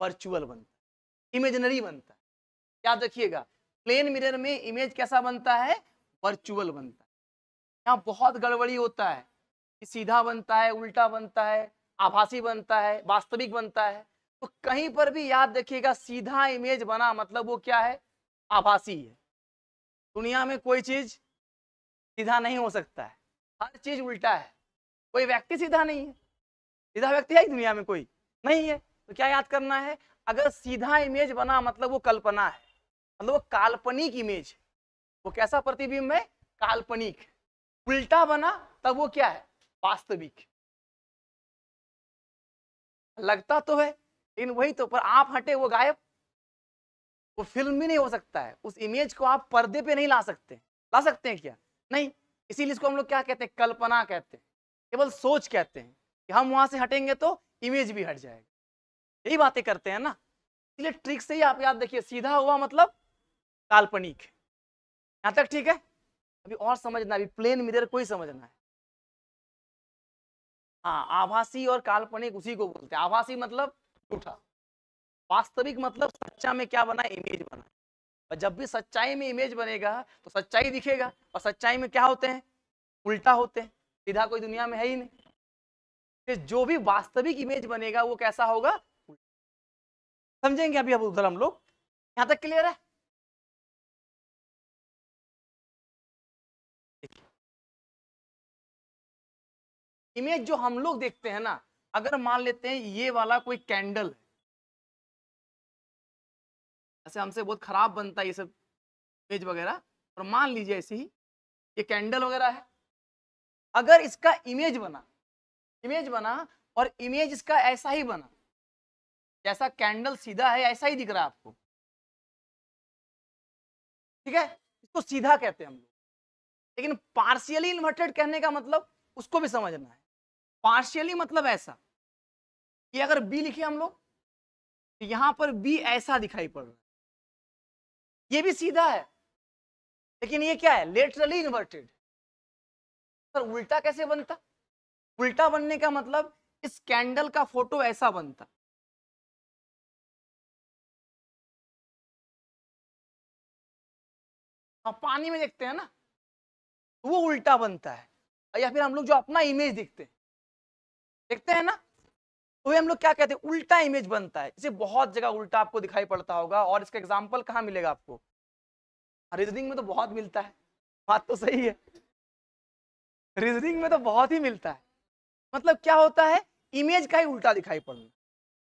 वर्चुअल बनता है इमेजनरी बनता है याद रखिएगा प्लेन मिरर में इमेज कैसा बनता है वर्चुअल बनता है यहाँ बहुत गड़बड़ी होता है कि सीधा बनता है उल्टा बनता है आभासी बनता है वास्तविक बनता है तो कहीं पर भी याद रखिएगा सीधा इमेज बना मतलब वो क्या है आभासी है दुनिया में कोई चीज सीधा नहीं हो सकता है हर चीज उल्टा है कोई व्यक्ति सीधा नहीं है सीधा व्यक्ति है दुनिया में कोई नहीं है तो क्या याद करना है अगर सीधा इमेज बना मतलब वो कल्पना है मतलब वो काल्पनिक इमेज वो कैसा प्रतिबिंब है काल्पनिक उल्टा बना तब वो क्या है वास्तविक लगता तो है लेकिन वही तो पर आप हटे वो गायब वो फिल्म भी नहीं हो सकता है उस इमेज को आप पर्दे पे नहीं ला सकते ला सकते हैं क्या नहीं इसीलिए इसको हम लोग क्या कहते हैं कल्पना कहते हैं केवल सोच कहते हैं कि हम वहां से हटेंगे तो इमेज भी हट जाएगा यही बातें करते हैं ना इसलिए ट्रिक से ही आप याद देखिए सीधा हुआ मतलब काल्पनिक यहाँ तक ठीक है अभी और समझना अभी प्लेन मिरर कोई समझना है हाँ आभासी और काल्पनिक उसी को बोलते हैं आभासी मतलब झूठा वास्तविक मतलब सच्चा में क्या बना इमेज बना और जब भी सच्चाई में इमेज बनेगा तो सच्चाई दिखेगा और सच्चाई में क्या होते हैं उल्टा होते हैं सीधा कोई दुनिया में है ही नहीं फिर जो भी वास्तविक इमेज बनेगा वो कैसा होगा समझेंगे अभी अब उधर हम लोग यहां तक क्लियर है इमेज जो हम लोग देखते हैं ना अगर मान लेते हैं ये वाला कोई कैंडल है ऐसे हमसे बहुत खराब बनता है ये सब पेज वगैरह और मान लीजिए ऐसे ही ये कैंडल वगैरह है अगर इसका इमेज बना इमेज बना और इमेज इसका ऐसा ही बना जैसा कैंडल सीधा है ऐसा ही दिख रहा है आपको ठीक है इसको सीधा कहते हैं हम लोग लेकिन पार्शियली इन्वर्टेड कहने का मतलब उसको भी समझना है पार्शियली मतलब ऐसा कि अगर बी लिखे हम लोग तो यहां पर बी ऐसा दिखाई पड़ रहा है ये भी सीधा है लेकिन ये क्या है लेटरली इन्वर्टेड सर उल्टा कैसे बनता उल्टा बनने का मतलब इस कैंडल का फोटो ऐसा बनता हाँ पानी में देखते हैं ना तो वो उल्टा बनता है या फिर हम लोग जो अपना इमेज देखते हैं देखते हैं ना तो हम लोग क्या कहते हैं उल्टा इमेज बनता है इसे बहुत जगह उल्टा आपको दिखाई पड़ता होगा और इसका एग्जाम्पल कहाँ मिलेगा आपको रीजनिंग में तो बहुत मिलता है बात तो सही है रीजनिंग में तो बहुत ही मिलता है मतलब क्या होता है इमेज का ही उल्टा दिखाई पड़ना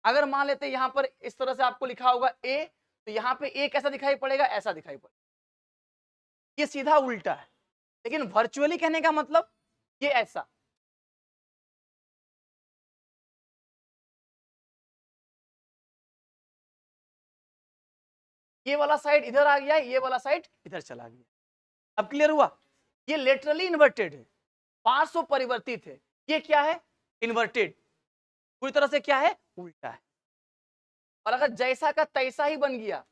अगर मान लेते हैं यहाँ पर इस तरह से आपको लिखा होगा ए तो यहाँ पे ए कैसा दिखाई पड़ेगा ऐसा दिखाई पड़ेगा ये सीधा उल्टा है लेकिन वर्चुअली कहने का मतलब ये ऐसा ये वाला साइड इधर आ गया ये वाला साइड इधर चला गया अब क्लियर हुआ ये लेटरली इन्वर्टेड है पार्श्व परिवर्तित है ये क्या है इन्वर्टेड पूरी तरह से क्या है उल्टा है और अगर जैसा का तैसा ही बन गया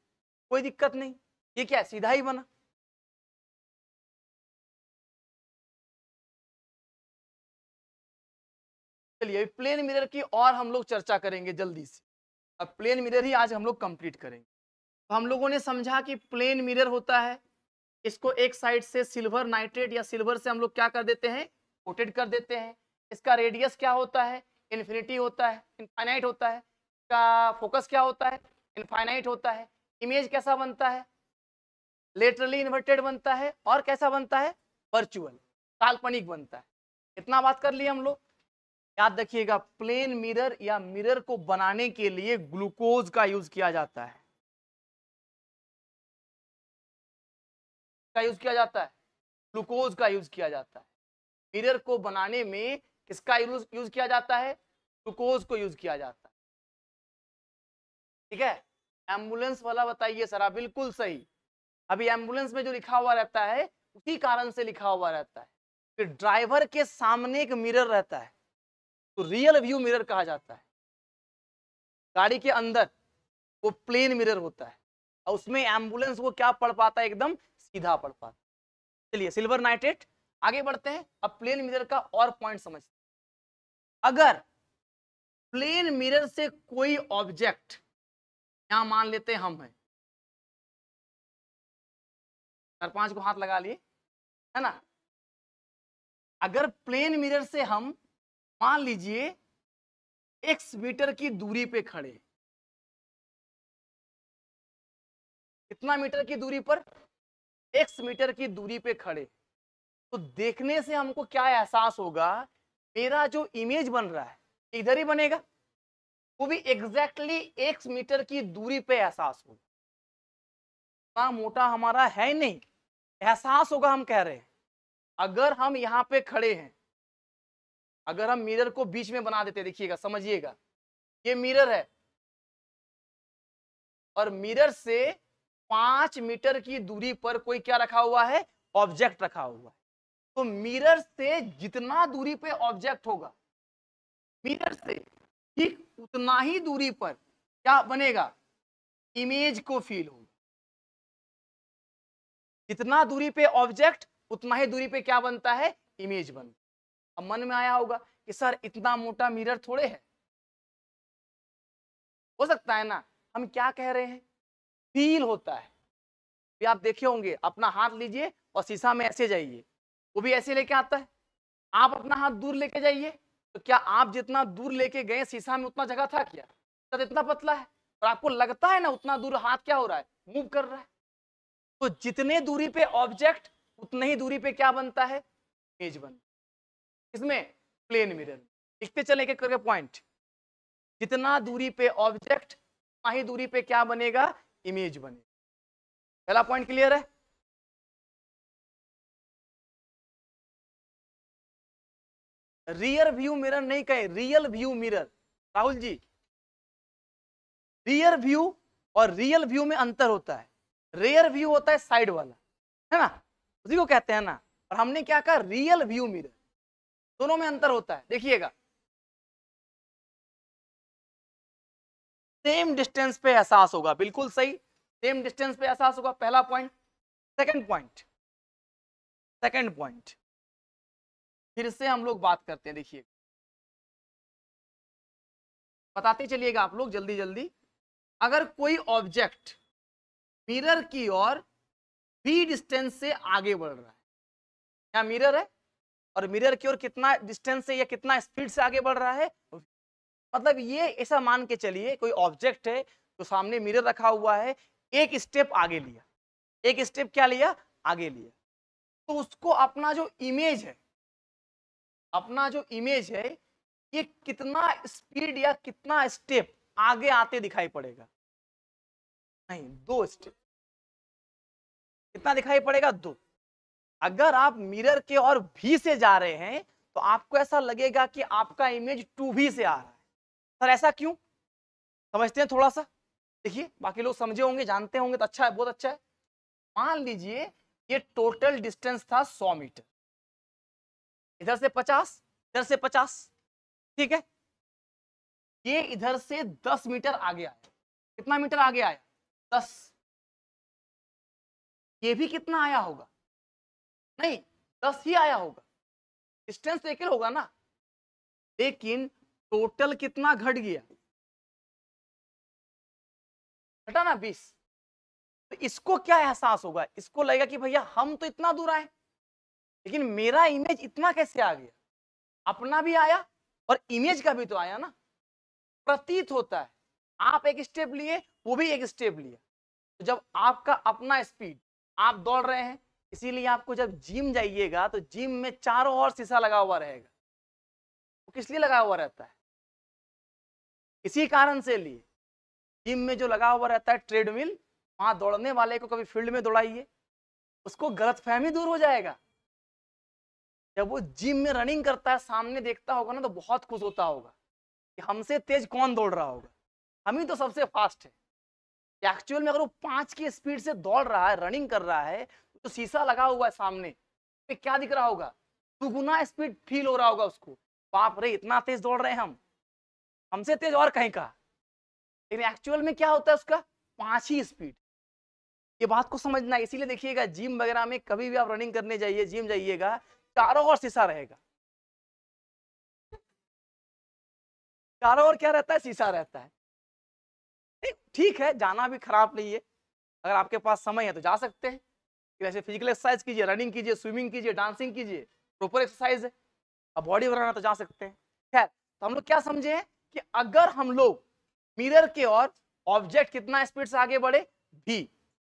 कोई दिक्कत नहीं ये क्या है सीधा ही बना चलिए प्लेन मिरर की और हम लोग चर्चा करेंगे जल्दी से अब प्लेन मिरर ही आज हम लोग कंप्लीट करेंगे तो हम लोगों ने समझा कि प्लेन मिरर होता है इसको एक साइड से सिल्वर नाइट्रेट या सिल्वर से हम लोग क्या कर देते हैं कोटेड कर देते हैं इसका रेडियस क्या होता है इन्फिनिटी होता है इनफाइनाइट होता है इसका फोकस क्या होता है इनफाइनाइट होता है इमेज कैसा बनता है लेटरली इन्वर्टेड बनता है और कैसा बनता है वर्चुअल काल्पनिक बनता है इतना बात कर लिए हम लोग याद रखिएगा प्लेन मिरर या मिरर को बनाने के लिए ग्लूकोज का यूज किया जाता है का यूज किया जाता है ग्लूकोज का यूज किया जाता है मिरर को बनाने में किसका यूज किया जाता है ग्लूकोज को यूज किया जाता है ठीक है एम्बुलेंस वाला बताइए सर बिल्कुल सही अभी एम्बुलेंस में जो लिखा हुआ रहता है उसी कारण से लिखा हुआ रहता है कि ड्राइवर के सामने एक मिरर रहता है तो रियल व्यू मिरर कहा जाता है गाड़ी के अंदर वो प्लेन मिरर होता है और उसमें एम्बुलेंस को क्या पढ़ पाता है एकदम सीधा पड़ पाता चलिए सिल्वर नाइट्रेट आगे बढ़ते हैं अब प्लेन मिरर का और पॉइंट समझते अगर प्लेन मिरर से कोई ऑब्जेक्ट यहां मान लेते हैं हम हैं चार पांच को हाथ लगा लिए है ना अगर प्लेन मिरर से हम मान लीजिए एक्स मीटर की दूरी पे खड़े कितना मीटर की दूरी पर एक्स मीटर की दूरी पे खड़े तो देखने से हमको क्या एहसास होगा मेरा जो इमेज बन रहा है इधर ही बनेगा वो भी एग्जैक्टली exactly एक मीटर की दूरी पे एहसास होगा इतना मोटा हमारा है नहीं एहसास होगा हम कह रहे हैं अगर हम यहाँ पे खड़े हैं अगर हम मिरर को बीच में बना देते देखिएगा समझिएगा ये मिरर है और मिरर से पांच मीटर की दूरी पर कोई क्या रखा हुआ है ऑब्जेक्ट रखा हुआ है तो मिरर से जितना दूरी पे ऑब्जेक्ट होगा मिरर से ठीक उतना ही दूरी पर क्या बनेगा इमेज को फील होगा जितना दूरी पे ऑब्जेक्ट उतना ही दूरी पे क्या बनता है इमेज बनता अब मन में आया होगा कि सर इतना मोटा मिरर थोड़े है हो सकता है ना हम क्या कह रहे हैं फील होता है भी आप देखे होंगे अपना हाथ लीजिए और शीशा में ऐसे जाइए वो भी ऐसे लेके आता है आप अपना हाथ दूर लेके जाइए तो क्या आप जितना दूर लेके गए शीशा में उतना जगह था क्या तो इतना पतला है और आपको लगता है ना उतना दूर हाथ क्या हो रहा है मूव कर रहा है तो जितने दूरी पे ऑब्जेक्ट उतने ही दूरी पे क्या बनता है इमेज बन इसमें प्लेन मिरर लिखते चले एक करके पॉइंट जितना दूरी पे ऑब्जेक्ट उतना ही दूरी पे क्या बनेगा इमेज बने पहला पॉइंट क्लियर है रियर व्यू मिरर नहीं कहे real view mirror Rahul ji rear view और रियल व्यू में अंतर होता है रेयर व्यू होता है साइड वाला है ना उसी को कहते हैं ना और हमने क्या कहा रियल व्यू मिरर दोनों में अंतर होता है देखिएगा सेम डिस्टेंस पे एहसास होगा बिल्कुल सही सेम डिस्टेंस पे एहसास होगा पहला point second point second point फिर से हम लोग बात करते हैं देखिए बताते चलिएगा आप लोग जल्दी जल्दी अगर कोई ऑब्जेक्ट मिरर की ओर बी डिस्टेंस से आगे बढ़ रहा है क्या मिरर है और मिरर की ओर कितना डिस्टेंस से या कितना स्पीड से आगे बढ़ रहा है मतलब ये ऐसा मान के चलिए कोई ऑब्जेक्ट है जो सामने मिरर रखा हुआ है एक स्टेप आगे लिया एक स्टेप क्या लिया आगे लिया तो उसको अपना जो इमेज है अपना जो इमेज है ये कितना स्पीड या कितना स्टेप आगे आते दिखाई पड़ेगा नहीं दो स्टेप कितना दिखाई पड़ेगा दो अगर आप मिरर के और भी से जा रहे हैं तो आपको ऐसा लगेगा कि आपका इमेज टू भी से आ रहा है सर ऐसा क्यों समझते हैं थोड़ा सा देखिए बाकी लोग समझे होंगे जानते होंगे तो अच्छा है बहुत अच्छा है मान लीजिए ये टोटल डिस्टेंस था 100 मीटर इधर से 50 इधर से 50 ठीक है ये इधर से 10 मीटर आगे आया कितना मीटर आगे आया 10 ये भी कितना आया होगा नहीं 10 ही आया होगा डिस्टेंस तो एक होगा ना लेकिन टोटल कितना घट गया घटा ना बीस तो इसको क्या एहसास होगा इसको लगेगा कि भैया हम तो इतना दूर आए लेकिन मेरा इमेज इतना कैसे आ गया अपना भी आया और इमेज का भी तो आया ना प्रतीत होता है आप एक स्टेप लिए वो भी एक स्टेप लिया तो जब आपका अपना स्पीड आप दौड़ रहे हैं इसीलिए आपको जब जिम जाइएगा तो जिम में चारों ओर शीशा लगा हुआ रहेगा वो तो किस लिए लगा हुआ रहता है इसी कारण से लिए जिम में जो लगा हुआ रहता है ट्रेडमिल वहां दौड़ने वाले को कभी फील्ड में दौड़ाइए उसको गलत फहमी दूर हो जाएगा जब वो जिम में रनिंग करता है सामने देखता होगा ना तो बहुत खुश होता होगा कि हमसे तेज कौन दौड़ रहा होगा हम ही तो सबसे फास्ट है एक्चुअल में अगर वो पांच की स्पीड से दौड़ रहा है रनिंग कर रहा है तो शीशा लगा हुआ है सामने तो क्या दिख रहा होगा दुगुना स्पीड फील हो रहा होगा उसको बाप रे इतना तेज दौड़ रहे हैं हम हमसे तेज और कहीं का लेकिन एक्चुअल में क्या होता है उसका पांच ही स्पीड ये बात को समझना इसीलिए देखिएगा जिम वगैरह में कभी भी आप रनिंग करने जाइए जिम जाइएगा चारों ओर शीशा रहेगा चारों ओर क्या रहता है शीशा रहता है ठीक है जाना भी खराब नहीं है अगर आपके पास समय है तो जा सकते हैं ऐसे फिजिकल एक्सरसाइज कीजिए रनिंग कीजिए स्विमिंग कीजिए डांसिंग कीजिए प्रॉपर एक्सरसाइज है अब बॉडी बनाना तो जा सकते हैं खैर तो हम लोग क्या समझे हैं कि अगर हम लोग मिरर के और ऑब्जेक्ट कितना स्पीड से आगे बढ़े भी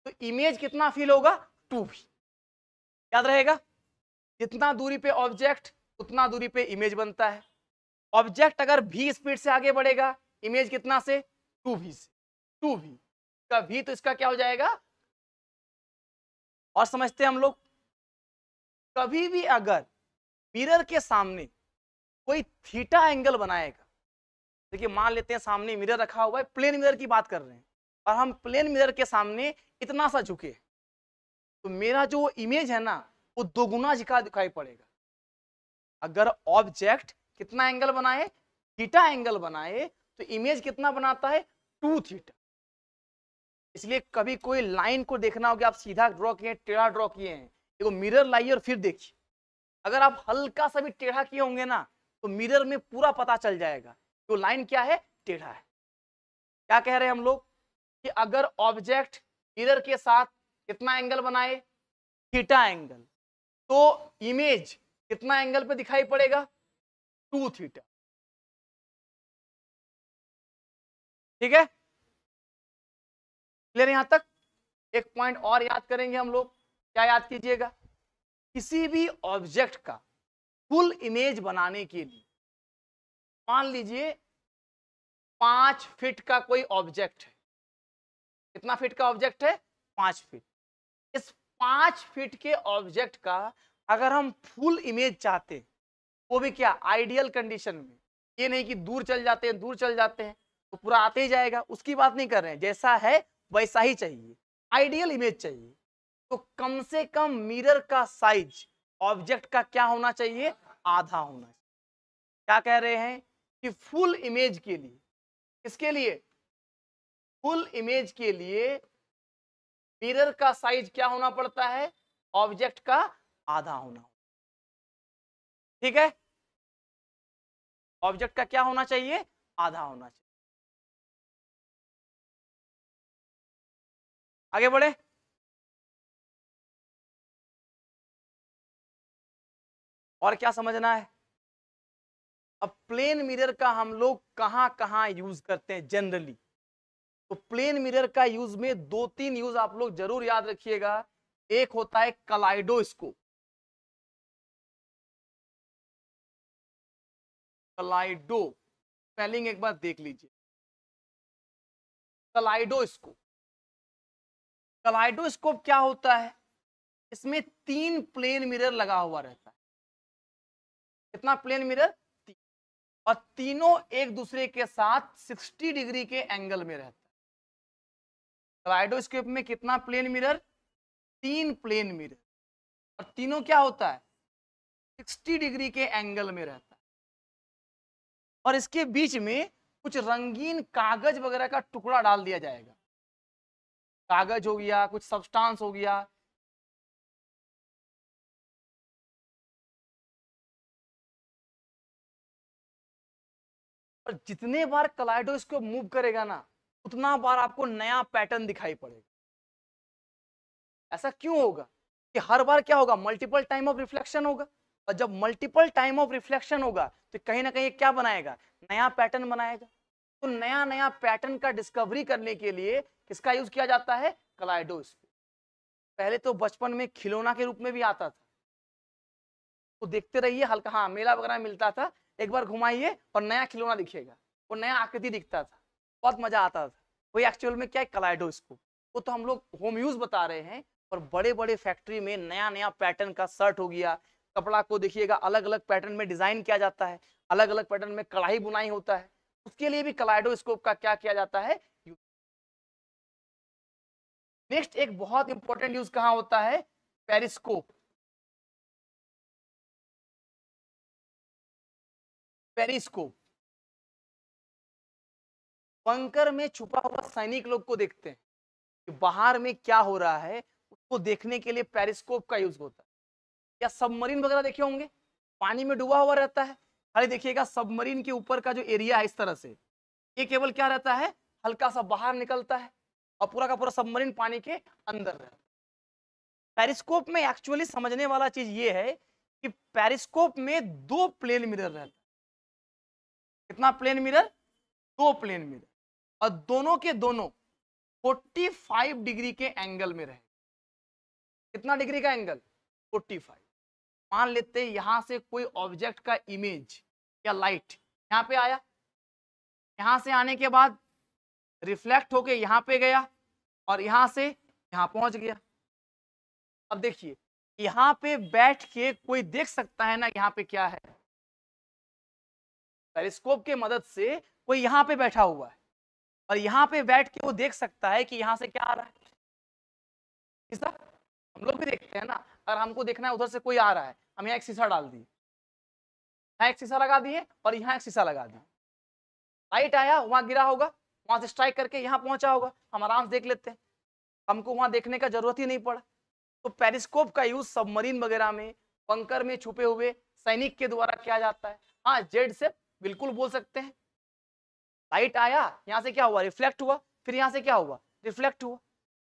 तो इमेज कितना फील होगा टू भी याद रहेगा जितना दूरी पे ऑब्जेक्ट उतना दूरी पे इमेज बनता है ऑब्जेक्ट अगर भी स्पीड से आगे बढ़ेगा इमेज कितना से टू भी से टू भी का भी तो इसका क्या हो जाएगा और समझते हैं हम लोग कभी भी अगर मिरर के सामने कोई थीटा एंगल बनाएगा देखिए मान लेते हैं सामने मिरर रखा हुआ है प्लेन मिरर की बात कर रहे हैं और हम प्लेन मिरर के सामने इतना सा झुके तो मेरा जो इमेज है ना वो दोगुना झिका दिखाई पड़ेगा अगर ऑब्जेक्ट कितना एंगल बनाए थीटा एंगल बनाए तो इमेज कितना बनाता है टू थीटा इसलिए कभी कोई लाइन को देखना हो कि आप सीधा ड्रॉ किए टेढ़ा ड्रॉ किए हैं देखो मिरर लाइए और फिर देखिए अगर आप हल्का सा भी टेढ़ा किए होंगे ना तो मिरर में पूरा पता चल जाएगा तो लाइन क्या है टेढ़ा है क्या कह रहे हैं हम लोग कि अगर ऑब्जेक्ट इधर के साथ कितना एंगल बनाए थीटा एंगल तो इमेज कितना एंगल पे दिखाई पड़ेगा टू थीटा ठीक है क्लियर यहां तक एक पॉइंट और याद करेंगे हम लोग क्या याद कीजिएगा किसी भी ऑब्जेक्ट का फुल इमेज बनाने के लिए मान लीजिए पांच फीट का कोई ऑब्जेक्ट है कितना फीट का ऑब्जेक्ट है पांच फीट इस पांच फीट के ऑब्जेक्ट का अगर हम फुल इमेज चाहते वो भी क्या आइडियल कंडीशन में ये नहीं कि दूर चल जाते हैं दूर चल जाते हैं तो पूरा आते ही जाएगा उसकी बात नहीं कर रहे हैं जैसा है वैसा ही चाहिए आइडियल इमेज चाहिए तो कम से कम मिरर का साइज ऑब्जेक्ट का क्या होना चाहिए आधा होना चाहिए क्या कह रहे हैं कि फुल इमेज के लिए इसके लिए फुल इमेज के लिए मिरर का साइज क्या होना पड़ता है ऑब्जेक्ट का आधा होना ठीक है ऑब्जेक्ट का क्या होना चाहिए आधा होना चाहिए आगे बढ़े और क्या समझना है अब प्लेन मिरर का हम लोग कहाँ कहाँ यूज करते हैं जनरली तो प्लेन मिरर का यूज में दो तीन यूज आप लोग जरूर याद रखिएगा एक होता है कलाइडोस्कोप कलाइडो स्पेलिंग एक बार देख लीजिए कलाइडोस्कोप कलाइडोस्कोप क्या होता है इसमें तीन प्लेन मिरर लगा हुआ रहता है कितना प्लेन मिरर और तीनों एक दूसरे के साथ 60 डिग्री के एंगल में रहता है क्लाइडोस्कोप में कितना प्लेन मिरर तीन प्लेन मिरर और तीनों क्या होता है 60 डिग्री के एंगल में रहता है और इसके बीच में कुछ रंगीन कागज वगैरह का टुकड़ा डाल दिया जाएगा कागज हो गया कुछ सब्सटेंस हो गया और जितने बार कलाइडो इसको मूव करेगा ना उतना बार आपको नया पैटर्न दिखाई पड़ेगा ऐसा क्यों होगा कि हर बार क्या होगा मल्टीपल टाइम ऑफ रिफ्लेक्शन होगा और जब मल्टीपल टाइम ऑफ रिफ्लेक्शन होगा तो कहीं ना कहीं क्या बनाएगा नया पैटर्न बनाएगा तो नया नया पैटर्न का डिस्कवरी करने के लिए किसका यूज किया जाता है कलाइडो पहले तो बचपन में खिलौना के रूप में भी आता था तो देखते रहिए हल्का हाँ मेला वगैरह मिलता था एक बार घुमाइए और नया खिलौना दिखेगा वो नया आकृति दिखता था बहुत मजा आता था वही एक्चुअल में क्या कलाइडो कलाइडोस्कोप वो तो हम लोग होम यूज बता रहे हैं और बड़े बड़े फैक्ट्री में नया नया पैटर्न का शर्ट हो गया कपड़ा को देखिएगा अलग अलग पैटर्न में डिजाइन किया जाता है अलग अलग पैटर्न में कढ़ाई बुनाई होता है उसके लिए भी कलाइडो स्कोप का क्या किया जाता है नेक्स्ट एक बहुत इंपॉर्टेंट यूज कहाँ होता है पेरिस्कोप पेरिस्कोप बंकर में छुपा हुआ सैनिक लोग को देखते हैं कि बाहर में क्या हो रहा है उसको देखने के लिए पेरिस्कोप का यूज होता है या सबमरीन वगैरह देखे होंगे पानी में डूबा हुआ रहता है खाली देखिएगा सबमरीन के ऊपर का जो एरिया है इस तरह से ये केवल क्या रहता है हल्का सा बाहर निकलता है और पूरा का पूरा सबमरीन पानी के अंदर रहता है पेरिस्कोप में एक्चुअली समझने वाला चीज ये है कि पेरिस्कोप में दो प्लेन मिरर रहता है कितना प्लेन मिरर दो प्लेन मिरर और दोनों के दोनों 45 डिग्री के एंगल में रहे कितना डिग्री का एंगल 45 मान लेते हैं यहां से कोई ऑब्जेक्ट का इमेज या लाइट यहां पे आया यहां से आने के बाद रिफ्लेक्ट होके यहां पे गया और यहां से यहां पहुंच गया अब देखिए यहां पे बैठ के कोई देख सकता है ना यहां पे क्या है टेलीस्कोप के मदद से कोई यहाँ पे बैठा हुआ है और यहाँ पे बैठ के वो देख सकता है कि यहाँ से क्या आ रहा है शीशा हम लोग भी देखते हैं ना अगर हमको देखना है उधर से कोई आ रहा है हम यहाँ एक शीशा डाल दिए यहाँ एक शीशा लगा दिए और यहाँ एक शीशा लगा दिए लाइट आया वहाँ गिरा होगा वहाँ से स्ट्राइक करके यहाँ पहुँचा होगा हम आराम से देख लेते हैं हमको वहाँ देखने का जरूरत ही नहीं पड़ा तो पेरिस्कोप का यूज सबमरीन वगैरह में बंकर में छुपे हुए सैनिक के द्वारा किया जाता है हाँ जेड से बिल्कुल बोल सकते हैं लाइट आया यहाँ से क्या हुआ रिफ्लेक्ट हुआ फिर यहाँ से क्या हुआ रिफ्लेक्ट हुआ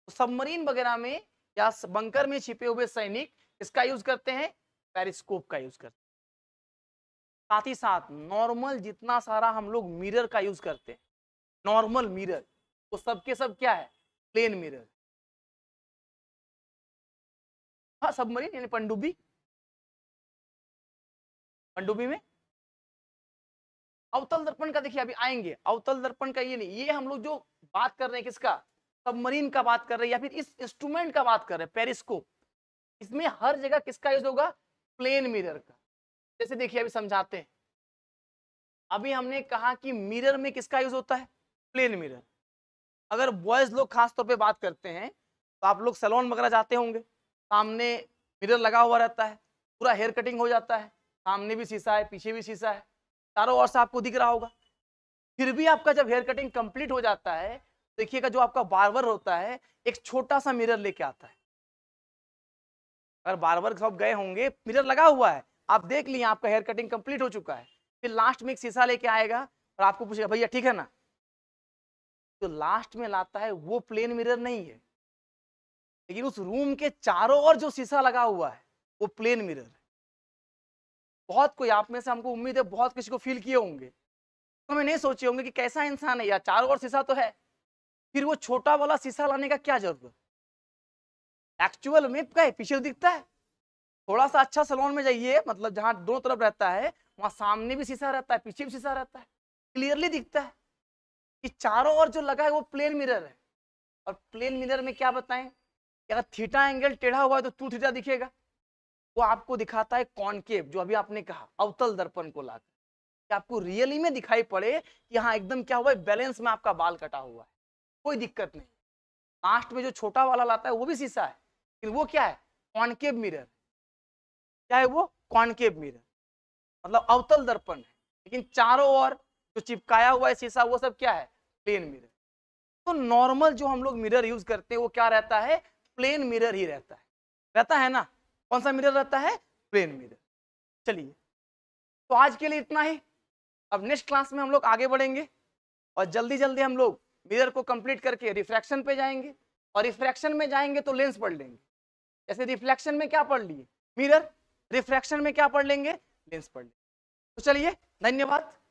तो सबमरीन वगैरह में या बंकर में छिपे हुए सैनिक इसका यूज करते हैं पेरिस्कोप का यूज करते हैं साथ ही साथ नॉर्मल जितना सारा हम लोग मिरर का यूज करते हैं नॉर्मल मिरर वो तो सबके सब क्या है प्लेन मिरर हाँ सबमरीन यानी पंडुबी पंडुबी में अवतल दर्पण का देखिए अभी आएंगे अवतल दर्पण का ये नहीं ये हम लोग जो बात कर रहे हैं किसका सबमरीन का बात कर रहे हैं या फिर इस इंस्ट्रूमेंट का बात कर रहे हैं पेरिस्कोप इसमें हर जगह किसका यूज होगा प्लेन मिरर का जैसे देखिए अभी समझाते हैं अभी हमने कहा कि मिरर में किसका यूज होता है प्लेन मिरर अगर बॉयज लोग खासतौर पे बात करते हैं तो आप लोग सैलून वगैरह जाते होंगे सामने मिरर लगा हुआ रहता है पूरा हेयर कटिंग हो जाता है सामने भी शीशा है पीछे भी शीशा है चारों ओर से आपको दिख रहा होगा फिर भी आपका जब हेयर कटिंग कंप्लीट हो जाता है देखिएगा जो आपका बार्बर होता है एक छोटा सा मिरर लेके आता है अगर बार्बर सब गए होंगे मिरर लगा हुआ है आप देख लिए आपका हेयर कटिंग कंप्लीट हो चुका है फिर लास्ट में एक शीशा लेके आएगा और आपको पूछेगा भैया ठीक है ना तो लास्ट में लाता है वो प्लेन मिरर नहीं है लेकिन उस रूम के चारों ओर जो शीशा लगा हुआ है वो प्लेन मिरर है बहुत कोई आप में से हमको उम्मीद है बहुत किसी को फील किए होंगे तो हमें नहीं सोचे होंगे कि कैसा इंसान है यार चारों ओर शीशा तो है फिर वो छोटा वाला शीशा लाने का क्या जरूरत एक्चुअल में क्या पीछे दिखता है थोड़ा सा अच्छा सलोन में जाइए मतलब जहाँ दोनों तरफ रहता है वहाँ सामने भी शीशा रहता है पीछे भी शीशा रहता है क्लियरली दिखता है कि चारों ओर जो लगा है वो प्लेन मिरर है और प्लेन मिरर में क्या बताएं अगर थीटा एंगल टेढ़ा हुआ है तो टू थीटा दिखेगा वो आपको दिखाता है कॉनकेव जो अभी आपने कहा अवतल दर्पण को लाकर आपको रियली में दिखाई पड़े कि हाँ, एकदम क्या हुआ है बैलेंस में आपका बाल कटा हुआ है कोई दिक्कत नहीं लास्ट में जो छोटा वाला लाता है वो भी शीशा है लेकिन वो क्या है कॉनकेव मिरर क्या है वो कॉनकेव मिरर मतलब अवतल दर्पण है लेकिन चारों ओर जो चिपकाया हुआ है शीशा वो सब क्या है प्लेन मिरर तो नॉर्मल जो हम लोग मिरर यूज करते हैं वो क्या रहता है प्लेन मिरर ही रहता है रहता है ना कौन सा मिरर रहता है प्लेन मिरर चलिए तो आज के लिए इतना ही अब नेक्स्ट क्लास में हम लोग आगे बढ़ेंगे और जल्दी जल्दी हम लोग मिरर को कंप्लीट करके रिफ्रैक्शन पे जाएंगे और रिफ्रैक्शन में जाएंगे तो लेंस पढ़ लेंगे जैसे रिफ्लेक्शन में क्या पढ़ लिए मिरर रिफ्रैक्शन में क्या पढ़ लेंगे लेंस पढ़ लेंगे तो चलिए धन्यवाद